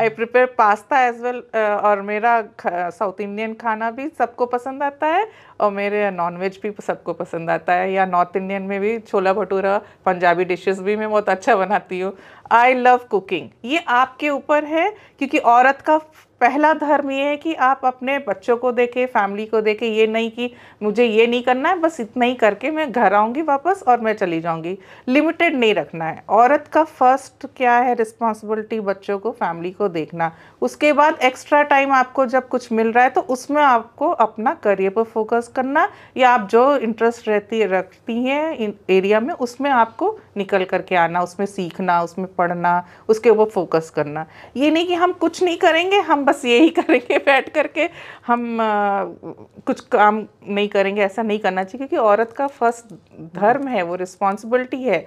I prepare pasta as well और मेरा साउथ इंडियन खाना भी सबको पसंद आता है और मेरे नॉनवेज भी सबको पसंद आता है या नॉर्थ इंडियन में भी छोला भटूरा पंजाबी डिशेस भी मैं बहुत अच्छा बनाती हूँ आई लव कुकिंग ये आपके ऊपर है क्योंकि औरत का पहला धर्म ये है कि आप अपने बच्चों को देखें फैमिली को देखें ये नहीं कि मुझे ये नहीं करना है बस इतना ही करके मैं घर आऊँगी वापस और मैं चली जाऊँगी लिमिटेड नहीं रखना है औरत का फर्स्ट क्या है रिस्पॉन्सिबिलिटी बच्चों को फैमिली को देखना उसके बाद एक्स्ट्रा टाइम आपको जब कुछ मिल रहा है तो उसमें आपको अपना करियर पर फोकस करना या आप जो इंटरेस्ट रहती रखती हैं इन एरिया में उसमें आपको निकल करके आना उसमें सीखना उसमें पढ़ना उसके ऊपर फोकस करना ये नहीं कि हम कुछ नहीं करेंगे हम बस यही करेंगे बैठ करके हम आ, कुछ काम नहीं करेंगे ऐसा नहीं करना चाहिए क्योंकि औरत का फर्स्ट धर्म है वो रिस्पॉन्सिबिलिटी है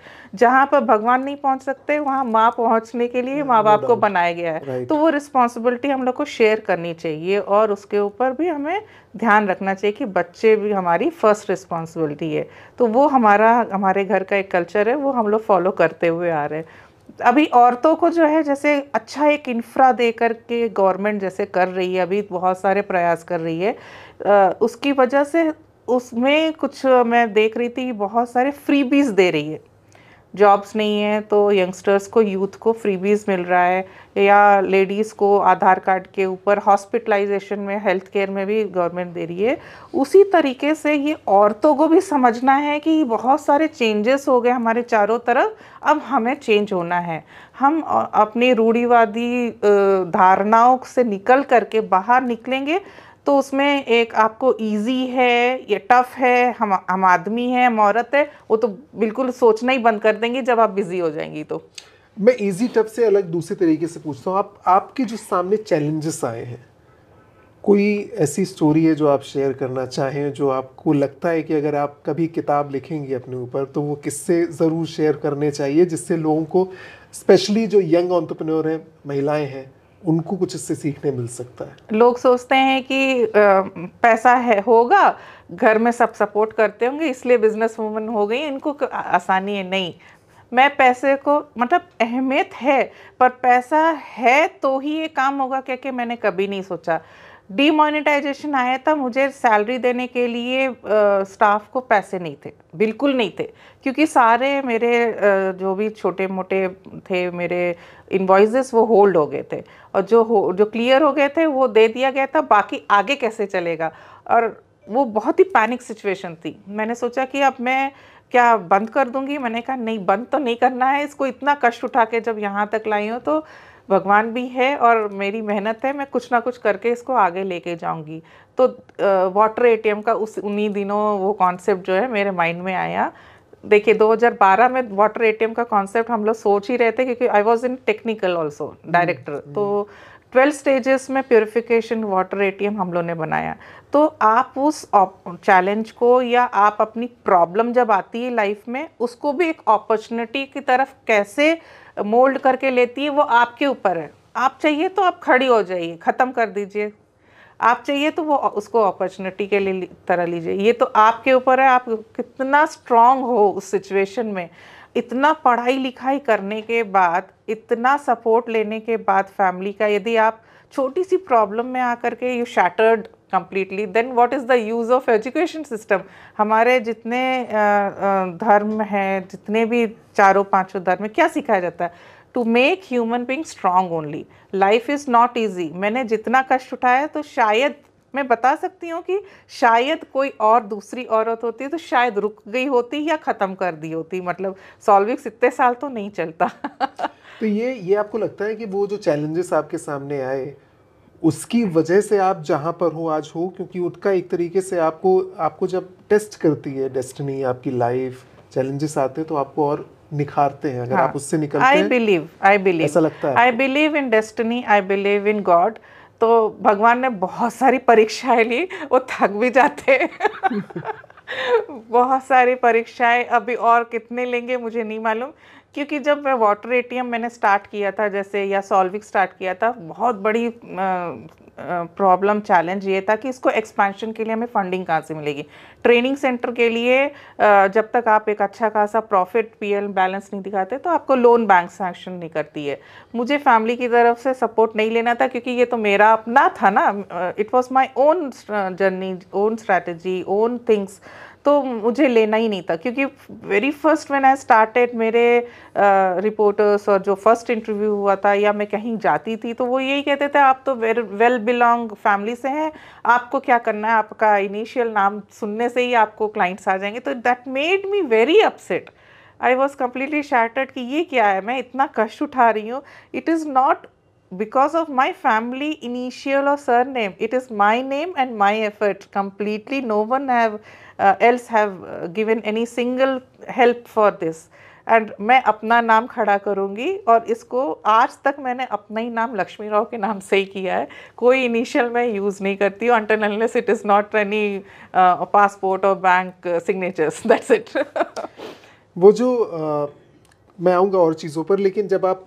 जहाँ पर भगवान नहीं पहुँच सकते वहाँ माँ पहुँचने के लिए हाँ, माँ बाप को बनाया गया है तो वो रिस्पॉन्सिबिलिटी हम लोग को शेयर करनी चाहिए और उसके ऊपर भी हमें ध्यान रखना चाहिए कि बच्चे भी हमारी फर्स्ट रिस्पॉन्सिबिलिटी है तो वो हमारा हमारे घर का एक कल्चर है वो हम लोग फॉलो करते हुए आ रहे हैं अभी औरतों को जो है जैसे अच्छा एक इंफ्रा दे करके गवर्नमेंट जैसे कर रही है अभी बहुत सारे प्रयास कर रही है उसकी वजह से उसमें कुछ मैं देख रही थी बहुत सारे फ्रीबीज दे रही है जॉब्स नहीं है तो यंगस्टर्स को यूथ को फ्रीबीज़ मिल रहा है या लेडीज़ को आधार कार्ड के ऊपर हॉस्पिटलाइजेशन में हेल्थ केयर में भी गवर्नमेंट दे रही है उसी तरीके से ये औरतों को भी समझना है कि बहुत सारे चेंजेस हो गए हमारे चारों तरफ अब हमें चेंज होना है हम अपनी रूढ़ीवादी धारणाओं से निकल करके बाहर निकलेंगे तो उसमें एक आपको इजी है ये टफ़ है हम हम आदमी है हम औरत है वो तो बिल्कुल सोचना ही बंद कर देंगे जब आप बिज़ी हो जाएंगी तो मैं इजी टफ से अलग दूसरे तरीके से पूछता हूँ आप आपके जो सामने चैलेंजेस आए हैं कोई ऐसी स्टोरी है जो आप शेयर करना चाहें जो आपको लगता है कि अगर आप कभी किताब लिखेंगे अपने ऊपर तो वो किससे ज़रूर शेयर करने चाहिए जिससे लोगों को स्पेशली जो यंग ऑन्टरप्रनोर हैं महिलाएं हैं उनको कुछ इससे सीखने मिल सकता है लोग सोचते हैं कि पैसा है होगा घर में सब सपोर्ट करते होंगे इसलिए बिजनेस वूमन हो गई इनको आसानी है नहीं मैं पैसे को मतलब अहमियत है पर पैसा है तो ही ये काम होगा क्या कि मैंने कभी नहीं सोचा डीमोनेटाइजेशन आया था मुझे सैलरी देने के लिए स्टाफ को पैसे नहीं थे बिल्कुल नहीं थे क्योंकि सारे मेरे आ, जो भी छोटे मोटे थे मेरे इन्वॉइस वो होल्ड हो गए थे और जो हो जो क्लियर हो गए थे वो दे दिया गया था बाकी आगे कैसे चलेगा और वो बहुत ही पैनिक सिचुएशन थी मैंने सोचा कि अब मैं क्या बंद कर दूंगी मैंने कहा नहीं बंद तो नहीं करना है इसको इतना कष्ट उठा के जब यहाँ तक लाई हो तो भगवान भी है और मेरी मेहनत है मैं कुछ ना कुछ करके इसको आगे लेके जाऊंगी तो वाटर एटीएम का उस उन्हीं दिनों वो कॉन्सेप्ट जो है मेरे माइंड में आया देखिए 2012 में वाटर एटीएम का कॉन्सेप्ट हम लोग सोच ही रहे थे क्योंकि I was in technical also director तो ट्वेल्व स्टेजेस में प्योरिफिकेशन वाटर एटीएम हम लोग ने बनाया तो आप उस चैलेंज को या आप अपनी प्रॉब्लम जब आती है लाइफ में उसको भी एक अपॉर्चुनिटी की तरफ कैसे मोल्ड करके लेती है वो आपके ऊपर है आप चाहिए तो आप खड़ी हो जाइए ख़त्म कर दीजिए आप चाहिए तो वो उसको अपॉर्चुनिटी के लिए तरह लीजिए ये तो आपके ऊपर है आप कितना स्ट्रांग हो उस सिचुएशन में इतना पढ़ाई लिखाई करने के बाद इतना सपोर्ट लेने के बाद फैमिली का यदि आप छोटी सी प्रॉब्लम में आकर के you shattered completely then what is the use of education system हमारे जितने धर्म हैं जितने भी चारों पांचों धर्म हैं क्या सिखाया जाता है to make human being strong only life is not easy मैंने जितना कष्ट उठाया तो शायद मैं बता सकती हूँ कि शायद कोई और दूसरी औरत होती तो शायद रुक गई होती या ख़त्म कर दी होती मतलब सॉल्विक्स इतने साल तो नहीं चलता तो ये ये आपको लगता है कि वो जो चैलेंजेस आपके सामने आए उसकी वजह से आप जहाँ पर हो आज हो क्योंकि उसका एक तरीके से आपको आपको जब टेस्ट करती है डेस्टिनी आपकी लाइफ चैलेंजेस आते हैं तो आपको और निखारते हैं अगर हाँ, आप उससे निकलते हैं आई बिलीव आई बिलीव ऐसा लगता है I believe in destiny I believe in God तो भगवान ने बहुत सारी परीक्षाएं ली वो थक भी जाते बहुत सारी परीक्षाएं अभी और कितने लेंगे मुझे नहीं मालूम क्योंकि जब मैं वाटर ए मैंने स्टार्ट किया था जैसे या सॉल्विक स्टार्ट किया था बहुत बड़ी प्रॉब्लम चैलेंज ये था कि इसको एक्सपेंशन के लिए हमें फंडिंग कहाँ से मिलेगी ट्रेनिंग सेंटर के लिए जब तक आप एक अच्छा खासा प्रॉफिट पी बैलेंस नहीं दिखाते तो आपको लोन बैंक सैंक्शन नहीं करती है मुझे फैमिली की तरफ से सपोर्ट नहीं लेना था क्योंकि ये तो मेरा अपना था ना it was my own journey own strategy own things तो मुझे लेना ही नहीं था क्योंकि very first when I started मेरे रिपोर्टर्स और जो फर्स्ट इंटरव्यू हुआ था या मैं कहीं जाती थी तो वो यही कहते थे आप तो वेर वेल बिलोंग फैमिली से हैं आपको क्या करना है आपका इनिशियल नाम सुनने से ही आपको क्लाइंट्स आ जाएंगे तो that made me very upset I was completely shattered कि ये क्या है मैं इतना कष्ट उठा रही हूँ it is not because of my family initial और surname it is my name and my effort completely no one have Uh, else have uh, given any single help for this. And मैं अपना नाम खड़ा करूँगी और इसको आज तक मैंने अपना ही नाम लक्ष्मी राव के नाम से ही किया है कोई इनिशियल मैं यूज़ नहीं करती हूँ unless it is not any passport और बैंक सिग्नेचर्स दैट्स इट वो जो आ, uh, मैं आऊँगा और चीज़ों पर लेकिन जब आप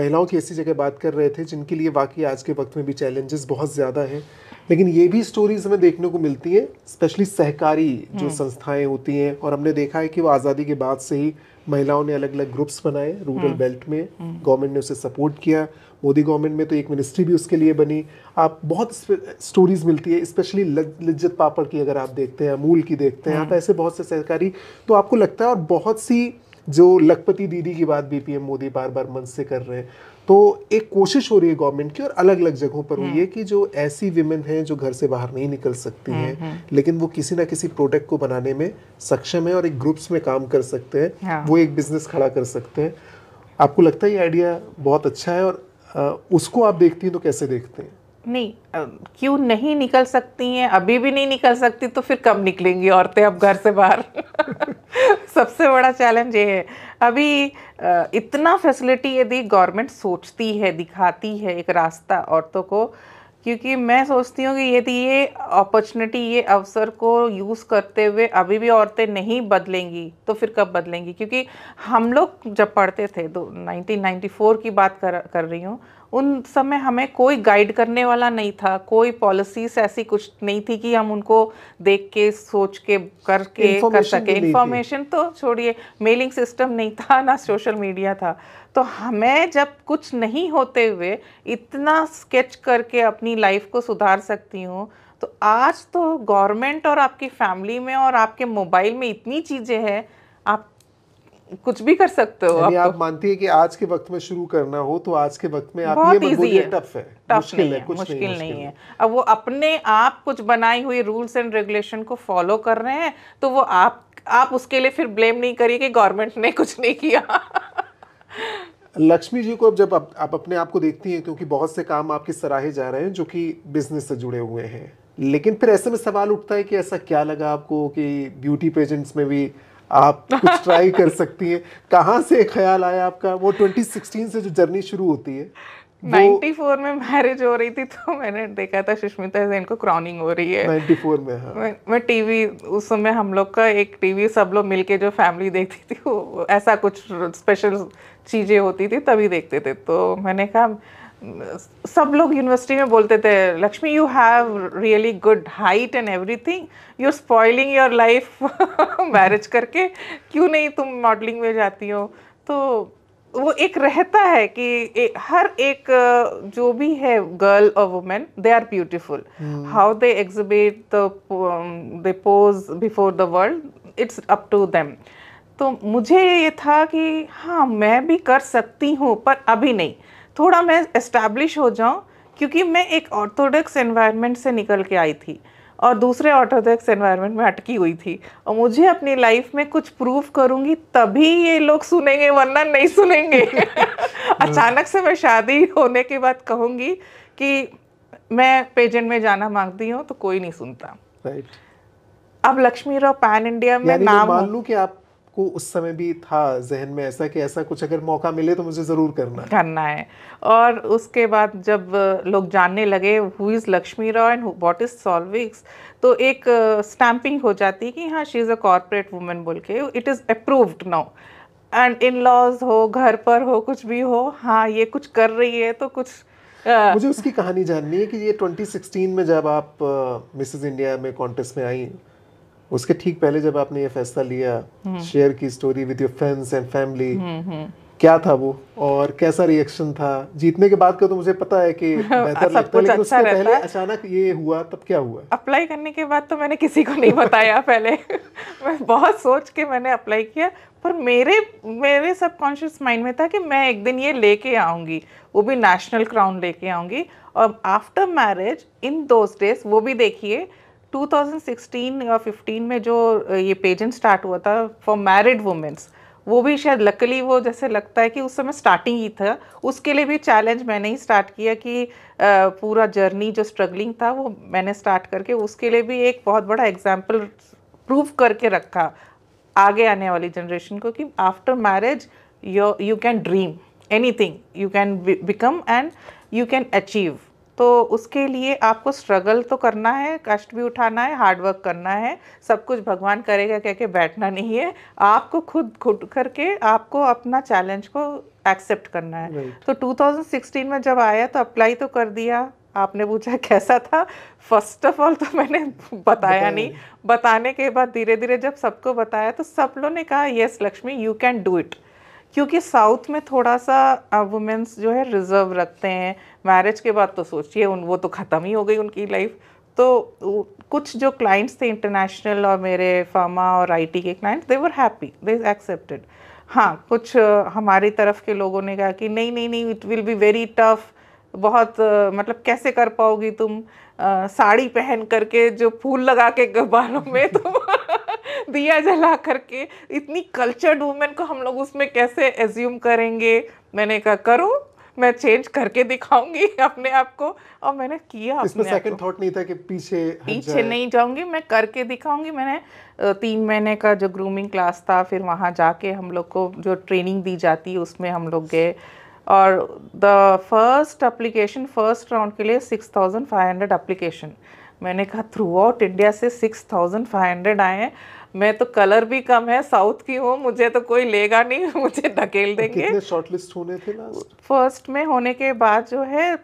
महिलाओं की ऐसी जगह बात कर रहे थे जिनके लिए वाकई आज के वक्त में भी चैलेंजेस बहुत ज़्यादा हैं लेकिन ये भी स्टोरीज हमें देखने को मिलती हैं स्पेशली सहकारी जो हम्म। संस्थाएं होती हैं और हमने देखा है कि वो आज़ादी के बाद से ही महिलाओं ने अलग अलग ग्रुप्स बनाए रूरल बेल्ट हम्म। में गवर्नमेंट हम्म। ने उसे सपोर्ट किया मोदी गवर्नमेंट में तो एक मिनिस्ट्री भी उसके लिए बनी आप बहुत स्टोरीज मिलती है स्पेशली लज्जत पापड़ की अगर आप देखते हैं अमूल की देखते हैं आप ऐसे बहुत से सहकारी तो आपको लगता है और बहुत सी जो लखपति दीदी की बात भी पीएम मोदी बार बार मंच से कर रहे हैं तो एक कोशिश हो रही है गवर्नमेंट की और अलग अलग जगहों पर हुई है हम्म। कि जो ऐसी विमेन हैं जो घर से बाहर नहीं निकल सकती हम्म, हैं हम्म। लेकिन वो किसी ना किसी प्रोडक्ट को बनाने में सक्षम है और एक ग्रुप्स में काम कर सकते हैं हाँ। वो एक बिजनेस खड़ा कर सकते हैं आपको लगता है ये आइडिया बहुत अच्छा है और उसको आप देखती हैं तो कैसे देखते हैं नहीं क्यों नहीं निकल सकती हैं अभी भी नहीं निकल सकती तो फिर कब निकलेंगी औरतें अब घर से बाहर सबसे बड़ा चैलेंज ये है अभी इतना फैसिलिटी यदि गवर्नमेंट सोचती है दिखाती है एक रास्ता औरतों को क्योंकि मैं सोचती हूँ कि यदि ये अपॉर्चुनिटी ये अवसर को यूज़ करते हुए अभी भी औरतें नहीं बदलेंगी तो फिर कब बदलेंगी क्योंकि हम लोग जब पढ़ते थे दो नाइनटीन की बात कर कर रही हूँ उन समय हमें कोई गाइड करने वाला नहीं था कोई पॉलिसीज ऐसी कुछ नहीं थी कि हम उनको देख के सोच के करके कर सके इन्फॉर्मेशन तो, तो छोड़िए मेलिंग सिस्टम नहीं था ना सोशल मीडिया था तो हमें जब कुछ नहीं होते हुए इतना स्केच करके अपनी लाइफ को सुधार सकती हूँ तो आज तो गवर्नमेंट और आपकी फैमिली में और आपके मोबाइल में इतनी चीज़ें हैं आप कुछ भी कर सकते हो आप, आप तो। मानती है कि आज के वक्त में शुरू करना हो तो आज के वक्त में आप ये है टफ है टफ मुश्किल नहीं है, कुछ मुश्किल नहीं, मुश्किल नहीं है अब वो अपने आप कुछ बनाई हुई रूल्स एंड रेगुलेशन को फॉलो कर रहे हैं तो वो आप आप उसके लिए फिर ब्लेम नहीं करिए कि गवर्नमेंट ने कुछ नहीं किया लक्ष्मी जी को अब जब आप, आप अपने आप को देखती हैं क्योंकि बहुत से काम आपके सराहे जा रहे हैं जो कि बिजनेस से जुड़े हुए हैं लेकिन फिर ऐसे में सवाल उठता है कि ऐसा क्या लगा आपको कि ब्यूटी पेजेंट्स में भी आप कुछ ट्राई कर सकती हैं कहाँ से ख्याल आया आपका वो 2016 से जो जर्नी शुरू होती है 94 में मैरिज हो रही थी तो मैंने देखा था सुष्मिता जैन को क्रॉनिंग हो रही है 94 में हाँ। मैं, मैं टीवी उस समय हम लोग का एक टीवी सब लोग मिलके जो फैमिली देखती थी वो ऐसा कुछ स्पेशल चीज़ें होती थी तभी देखते थे तो मैंने कहा सब लोग यूनिवर्सिटी में बोलते थे Lakshmi you have really good height and everything you are spoiling your life marriage करके क्यों नहीं तुम मॉडलिंग में जाती हो तो वो एक रहता है कि ए, हर एक जो भी है गर्ल और women they are beautiful how they exhibit the pose before the world it's up to them तो मुझे ये था कि हाँ मैं भी कर सकती हूँ पर अभी नहीं थोड़ा मैं इस्टेब्लिश हो जाऊँ क्योंकि मैं एक ऑर्थोडॉक्स एनवायरनमेंट से निकल के आई थी और दूसरे ऑर्थोडॉक्स एनवायरनमेंट में अटकी हुई थी और मुझे अपनी लाइफ में कुछ प्रूव करूँगी तभी ये लोग सुनेंगे वरना नहीं सुनेंगे अचानक से मैं शादी होने के बाद कहूँगी कि मैं पेजेंट में जाना मांगती हूँ तो कोई नहीं सुनता राइट right. अब लक्ष्मी राव पैन इंडिया में नाम मान लूँ कि आप आपको उस समय भी था जहन में ऐसा कि ऐसा कुछ अगर मौका मिले तो मुझे ज़रूर करना है करना है और उसके बाद जब लोग जानने लगे who is Lakshmi Roy and what is Solvix तो एक स्टैंपिंग हो जाती है कि हाँ she is a corporate women बोल के it is approved now and in in-laws हो घर पर हो कुछ भी हो हाँ ये कुछ कर रही है तो कुछ Uh, मुझे उसकी कहानी जाननी है कि ये 2016 में जब आप मिसेस uh, इंडिया में कॉन्टेस्ट में आई उसके ठीक पहले जब आपने ये फैसला लिया शेयर हम्म। की story with your friends and family क्या था वो और कैसा रिएक्शन था जीतने के बाद का तो मुझे पता है कि बेहतर कुछ अच्छा लेकिन अच्छा पहले अचानक ये हुआ तब क्या हुआ अप्लाई करने के बाद तो मैंने किसी को नहीं बताया पहले मैं बहुत सोच के मैंने अप्लाई किया पर मेरे मेरे सबकॉन्शियस माइंड में था कि मैं एक दिन ये लेके आऊंगी वो भी नेशनल क्राउन लेके आऊंगी और after marriage in those days वो भी देखिए 2016 या 15 में जो ये पेजेंट स्टार्ट हुआ था फॉर मैरिड वुमेंस वो भी शायद लकली वो जैसे लगता है कि उस समय स्टार्टिंग ही था उसके लिए भी चैलेंज मैंने ही स्टार्ट किया कि पूरा जर्नी जो स्ट्रगलिंग था वो मैंने स्टार्ट करके उसके लिए भी एक बहुत बड़ा एग्जाम्पल प्रूव करके रखा आगे आने वाली जनरेशन को कि after marriage you you can dream anything you can become and you can achieve तो उसके लिए आपको स्ट्रगल तो करना है कष्ट भी उठाना है हार्डवर्क करना है सब कुछ भगवान करेगा कह के बैठना नहीं है आपको खुद खुद करके आपको अपना चैलेंज को एक्सेप्ट करना है तो 2016 में जब आया तो अप्लाई तो कर दिया आपने पूछा कैसा था फर्स्ट ऑफ ऑल तो मैंने बताया, बताया नहीं बताने के बाद धीरे धीरे जब सबको बताया तो सब लोगों ने कहा yes Lakshmi you can do it क्योंकि साउथ में थोड़ा सा वुमेंस जो है रिजर्व रखते हैं मैरिज के बाद तो सोचिए उन वो तो ख़त्म ही हो गई उनकी लाइफ तो कुछ जो क्लाइंट्स थे इंटरनेशनल और मेरे फार्मा और आईटी के clients they were happy they accepted हाँ कुछ हमारी तरफ के लोगों ने कहा कि नहीं नहीं नहीं it will be very tough बहुत मतलब कैसे कर पाओगी तुम आ, साड़ी पहन करके जो फूल लगा के बालों में तुम दिया जला करके इतनी कल्चर्ड वुमेन को हम लोग उसमें कैसे एज्यूम करेंगे मैंने कहा करो मैं चेंज करके दिखाऊंगी अपने आप को और मैंने किया इसमें सेकंड थॉट नहीं था कि पीछे पीछे नहीं जाऊंगी मैं करके दिखाऊंगी मैंने तीन महीने का जो ग्रूमिंग क्लास था फिर वहाँ जाके हम लोग को जो ट्रेनिंग दी जाती उसमें हम लोग गए और the first application first round के लिए six thousand five hundred application मैंने कहा थ्रू आउट इंडिया से सिक्स थाउजेंड फाइव हंड्रेड आए हैं मैं तो कलर भी कम है साउथ की हूँ मुझे तो कोई लेगा नहीं मुझे धकेल देंगे शॉर्टलिस्ट होने थे लास्ट फर्स्ट में होने के बाद जो है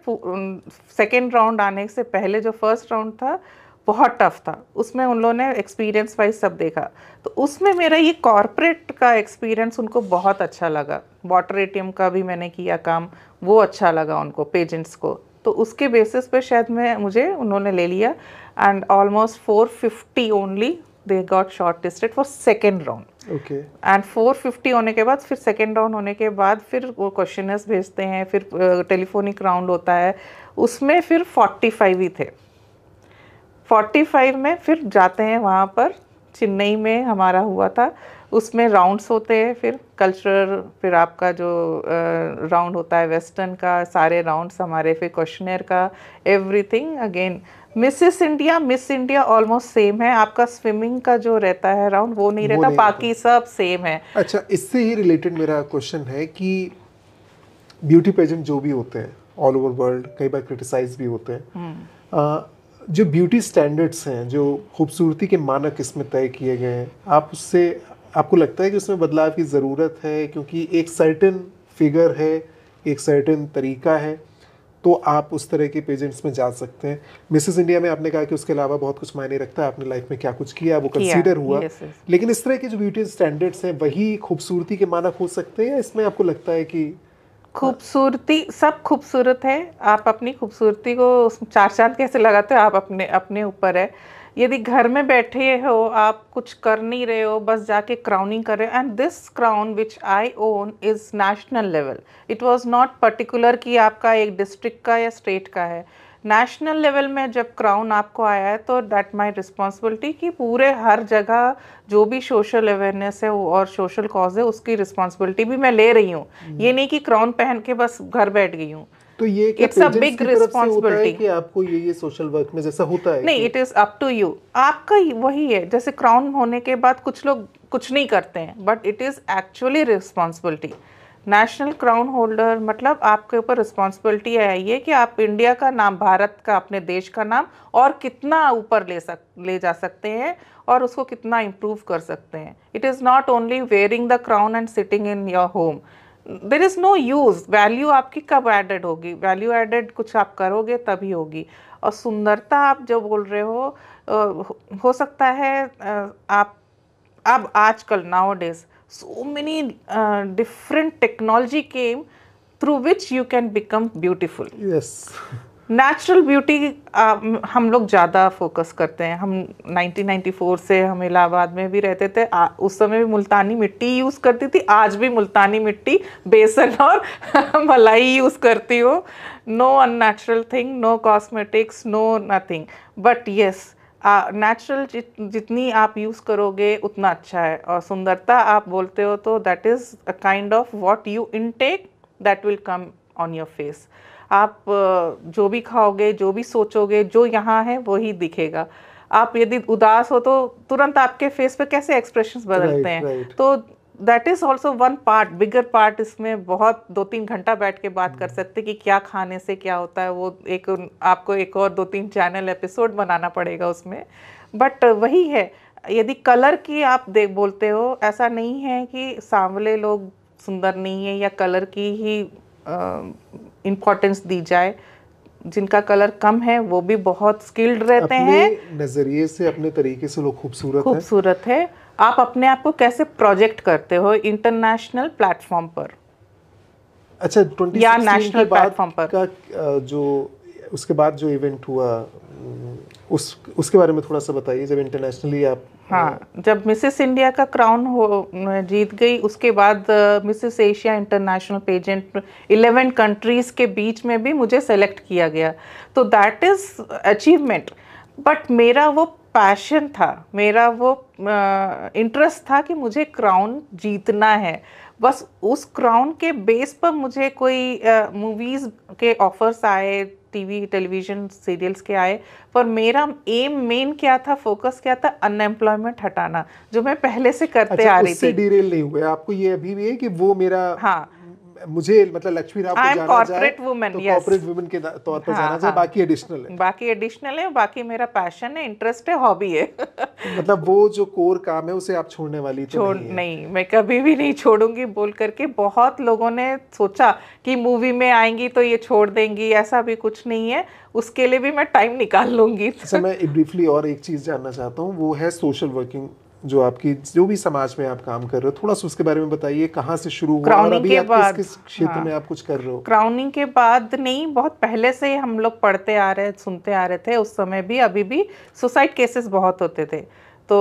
सेकेंड राउंड आने से पहले जो फर्स्ट राउंड था बहुत टफ था उसमें उन लोगों ने एक्सपीरियंस वाइज सब देखा तो उसमें मेरा ये कॉरपोरेट का एक्सपीरियंस उनको बहुत अच्छा लगा वाटर ए का भी मैंने किया काम वो अच्छा लगा उनको पेजेंट्स को तो उसके बेसिस पे शायद मैं मुझे उन्होंने ले लिया and almost 450 only they got shortlisted for second round okay and 450 होने के बाद फिर सेकेंड राउंड होने के बाद फिर वो क्वेश्चनर्स भेजते हैं फिर टेलीफोनिक राउंड होता है उसमें फिर 45 ही थे 45 में फिर जाते हैं वहाँ पर चेन्नई में हमारा हुआ था उसमें राउंड्स होते हैं फिर कल्चरल फिर आपका जो राउंड होता है वेस्टर्न का सारे राउंड्स हमारे फिर क्वेश्चनर का everything again Mrs India Miss India almost same है आपका स्विमिंग का जो रहता है राउंड वो नहीं रहता बाकी सब सेम है अच्छा इससे ही रिलेटेड मेरा क्वेश्चन है कि ब्यूटी पेजेंट जो भी होते हैं ऑल ओवर वर्ल्ड कई बार क्रिटिसाइज भी होते हैं हम्म। जो ब्यूटी स्टैंडर्ड्स हैं जो खूबसूरती के मानक इसमें तय किए गए हैं आप उससे आपको लगता है कि उसमें बदलाव की ज़रूरत है क्योंकि एक सर्टन फिगर है एक सर्टन तरीका है तो आप उस तरह के पेजेंट्स में जा सकते हैं मिसेस इंडिया में आपने कहा कि उसके अलावा बहुत कुछ मायने रखता है आपने लाइफ में क्या कुछ किया वो कंसीडर हुआ लेकिन इस तरह के जो ब्यूटी स्टैंडर्ड्स हैं वही खूबसूरती के मानक हो सकते हैं या इसमें आपको लगता है कि खूबसूरती सब खूबसूरत है आप अपनी खूबसूरती को चार चांद कैसे लगाते हो आप अपने अपने ऊपर है यदि घर में बैठे हो आप कुछ कर नहीं रहे हो बस जाके क्राउनिंग कर रहे हो and this crown which I own is national level it was not particular कि आपका एक डिस्ट्रिक्ट का या स्टेट का है नेशनल लेवल में जब क्राउन आपको आया है तो डैट माई रिस्पॉन्सिबिलिटी कि पूरे हर जगह जो भी सोशल अवेयरनेस है और सोशल कॉज है उसकी रिस्पॉन्सिबिलिटी भी मैं ले रही हूँ ये हम्म। नहीं कि क्राउन पहन के बस घर बैठ गई हूँ तो ये इट्स अ बिग रिस्पॉन्सिबिलिटी कि आपको ये ये सोशल वर्क में जैसा होता है नहीं it is up to you आपका वही है जैसे क्राउन होने के बाद कुछ लोग कुछ नहीं करते हैं but it is actually responsibility national crown holder मतलब आपके ऊपर रिस्पॉन्सिबिलिटी है ये कि आप इंडिया का नाम भारत का अपने देश का नाम और कितना ऊपर ले सक ले जा सकते हैं और उसको कितना इम्प्रूव कर सकते हैं it is not only wearing the crown and sitting in your home there is no use value आपकी कब एडेड होगी वैल्यू एडेड कुछ आप करोगे तभी होगी और सुंदरता आप जो बोल रहे हो हो सकता है आप अब आजकल nowadays so many different technology came through which you can become beautiful yes natural beauty हम लोग ज़्यादा फोकस करते हैं हम 1994 से हम इलाहाबाद में भी रहते थे आ, उस समय भी मुल्तानी मिट्टी यूज़ करती थी आज भी मुल्तानी मिट्टी बेसन और मलाई यूज़ करती हो no unnatural thing no cosmetics no nothing but yes natural जितनी आप यूज़ करोगे उतना अच्छा है और सुंदरता आप बोलते हो तो that is a kind of what you intake that will come on your face आप जो भी खाओगे जो भी सोचोगे जो यहाँ है वही दिखेगा आप यदि उदास हो तो तुरंत आपके फेस पे कैसे एक्सप्रेशन बदलते हैं right, तो that is also one part bigger part इसमें बहुत दो तीन घंटा बैठ के बात कर hmm. सकते कि क्या खाने से क्या होता है वो एक आपको एक और दो तीन चैनल एपिसोड बनाना पड़ेगा उसमें बट वही है यदि कलर की आप देख बोलते हो ऐसा नहीं है कि सांवले लोग सुंदर नहीं है या कलर की ही इम्पोर्टेंस दी जाए जिनका कलर कम है वो भी बहुत स्किल्ड रहते हैं नज़रिए से अपने तरीके से लोग खूबसूरत खूबसूरत है।, है आप अपने आप को कैसे प्रोजेक्ट करते हो इंटरनेशनल प्लेटफॉर्म पर अच्छा या नेशनल प्लेटफॉर्म पर का जो उसके बाद जो इवेंट हुआ उस उसके बारे में थोड़ा सा बताइए जब इंटरनेशनली आप हाँ जब मिसेस इंडिया का क्राउन हो जीत गई उसके बाद Mrs Asia international pageant eleven countries के बीच में भी मुझे सेलेक्ट किया गया तो दैट इज़ अचीवमेंट बट मेरा वो पैशन था मेरा वो इंटरेस्ट था कि मुझे क्राउन जीतना है बस उस क्राउन के बेस पर मुझे कोई मूवीज़ के ऑफर्स आए टीवी टेलीविज़न सीरियल्स के आए पर मेरा एम मेन क्या था फोकस क्या था अनएम्प्लॉयमेंट हटाना जो मैं पहले से करते अच्छा, आ रही थी डिरेल नहीं हुए आपको ये अभी भी है कि वो मेरा हाँ मुझे मतलब लक्ष्मी राव जाना जाए कॉर्पोरेट वुमन तो कॉर्पोरेट yes. वुमन के तौर पर हाँ, जाना जाए हाँ। बाकी एडिशनल है बाकी एडिशनल है बाकी मेरा पैशन है इंटरेस्ट है हॉबी है मतलब वो जो कोर काम है उसे आप छोड़ने वाली तो नहीं, नहीं, नहीं मैं कभी भी नहीं छोड़ूंगी बोल करके बहुत लोगों ने सोचा कि मूवी में आएंगी तो ये छोड़ देंगी ऐसा भी कुछ नहीं है उसके लिए भी मैं टाइम निकाल लूंगी सर अच्छा, मैं ब्रीफली और एक चीज़ जानना चाहता हूँ वो है सोशल वर्किंग जो आपकी जो भी समाज में आप काम कर रहे हो थोड़ा सा उसके बारे में बताइए कहाँ से शुरू हुआ और अभी आप किस किस क्षेत्र हाँ, में आप कुछ कर रहे हो क्राउनिंग के बाद नहीं बहुत पहले से ही हम लोग पढ़ते आ रहे सुनते आ रहे थे उस समय भी अभी भी सुसाइड केसेस बहुत होते थे तो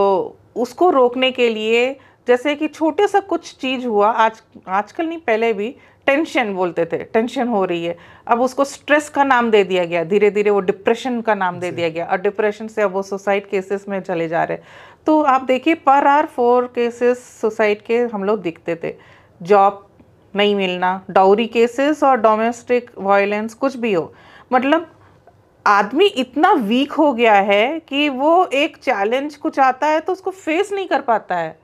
उसको रोकने के लिए जैसे कि छोटे सा कुछ चीज़ हुआ आज आजकल नहीं पहले भी टेंशन बोलते थे टेंशन हो रही है अब उसको स्ट्रेस का नाम दे दिया गया धीरे धीरे वो डिप्रेशन का नाम दे दिया गया और डिप्रेशन से अब वो सुसाइड केसेस में चले जा रहे तो आप देखिए पर आर फोर केसेस सुसाइड के हम लोग दिखते थे जॉब नहीं मिलना डाउरी केसेस और डोमेस्टिक वायलेंस कुछ भी हो मतलब आदमी इतना वीक हो गया है कि वो एक चैलेंज कुछ आता है तो उसको फेस नहीं कर पाता है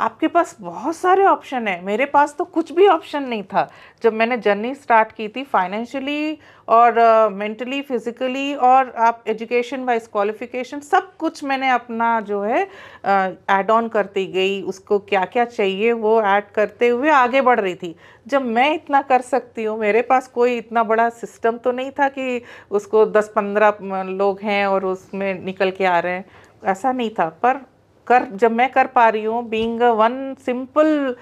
आपके पास बहुत सारे ऑप्शन हैं मेरे पास तो कुछ भी ऑप्शन नहीं था जब मैंने जर्नी स्टार्ट की थी फाइनेंशियली और मेंटली uh, फिज़िकली और आप एजुकेशन वाइज क्वालिफिकेशन सब कुछ मैंने अपना जो है ऐड uh, ऑन करती गई उसको क्या क्या चाहिए वो ऐड करते हुए आगे बढ़ रही थी जब मैं इतना कर सकती हूँ मेरे पास कोई इतना बड़ा सिस्टम तो नहीं था कि उसको दस पंद्रह लोग हैं और उसमें निकल के आ रहे हैं ऐसा नहीं था पर कर जब मैं कर पा रही हूँ बींग वन सिंपल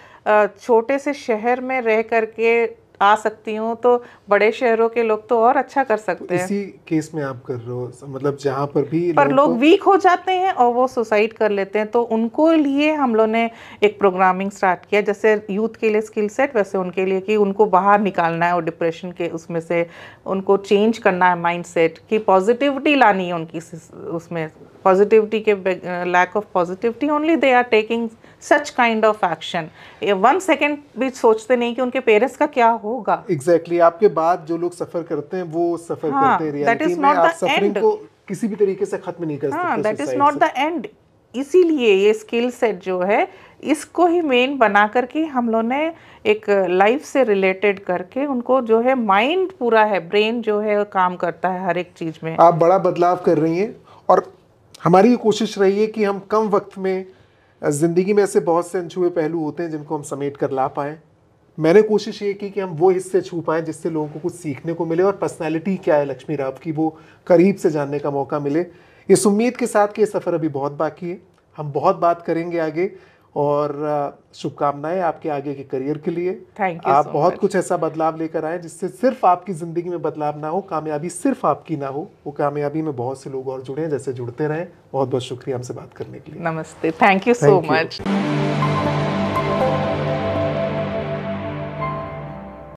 छोटे से शहर में रह करके आ सकती हूँ तो बड़े शहरों के लोग तो और अच्छा कर सकते हैं इसी केस में आप कर रहे हो मतलब जहाँ पर भी पर लोग वीक हो जाते हैं और वो सुसाइड कर लेते हैं तो उनको लिए हम लोग ने एक प्रोग्रामिंग स्टार्ट किया जैसे यूथ के लिए स्किल सेट वैसे उनके लिए कि उनको बाहर निकालना है और डिप्रेशन के उसमें से उनको चेंज करना है माइंड सेट कि पॉजिटिविटी लानी है उनकी उसमें पॉजिटिविटी के lack of positivity only they are taking such kind of action one second भी सोचते नहीं कि उनके पेरेंट्स का क्या होगा एग्जैक्टली exactly. आपके बाद जो लोग सफर करते हैं वो सफर हाँ, करते हैं दैट को किसी भी तरीके से खत्म नहीं कर सकते that is not the end इसीलिए ये स्किल सेट जो है इसको ही मेन बना करके हम लोग ने एक लाइफ से रिलेटेड करके उनको जो है माइंड पूरा है ब्रेन जो है काम करता है हर एक चीज़ में आप बड़ा बदलाव कर रही हैं और हमारी कोशिश रही है कि हम कम वक्त में ज़िंदगी में ऐसे बहुत से अनछुए पहलू होते हैं जिनको हम समेट कर ला पाएँ मैंने कोशिश ये की कि हम वो हिस्से छू पाएँ जिससे लोगों को कुछ सीखने को मिले और पर्सनैलिटी क्या है लक्ष्मी राव की वो करीब से जानने का मौका मिले इस उम्मीद के साथ कि ये सफ़र अभी बहुत बाकी है हम बहुत बात करेंगे आगे और शुभकामनाएं आपके आगे के करियर के लिए थैंक यू आप so बहुत much. कुछ ऐसा बदलाव लेकर आए जिससे सिर्फ आपकी ज़िंदगी में बदलाव ना हो कामयाबी सिर्फ आपकी ना हो वो कामयाबी में बहुत से लोग और जुड़े हैं जैसे जुड़ते रहें बहुत बहुत शुक्रिया हमसे बात करने के लिए नमस्ते थैंक यू सो मच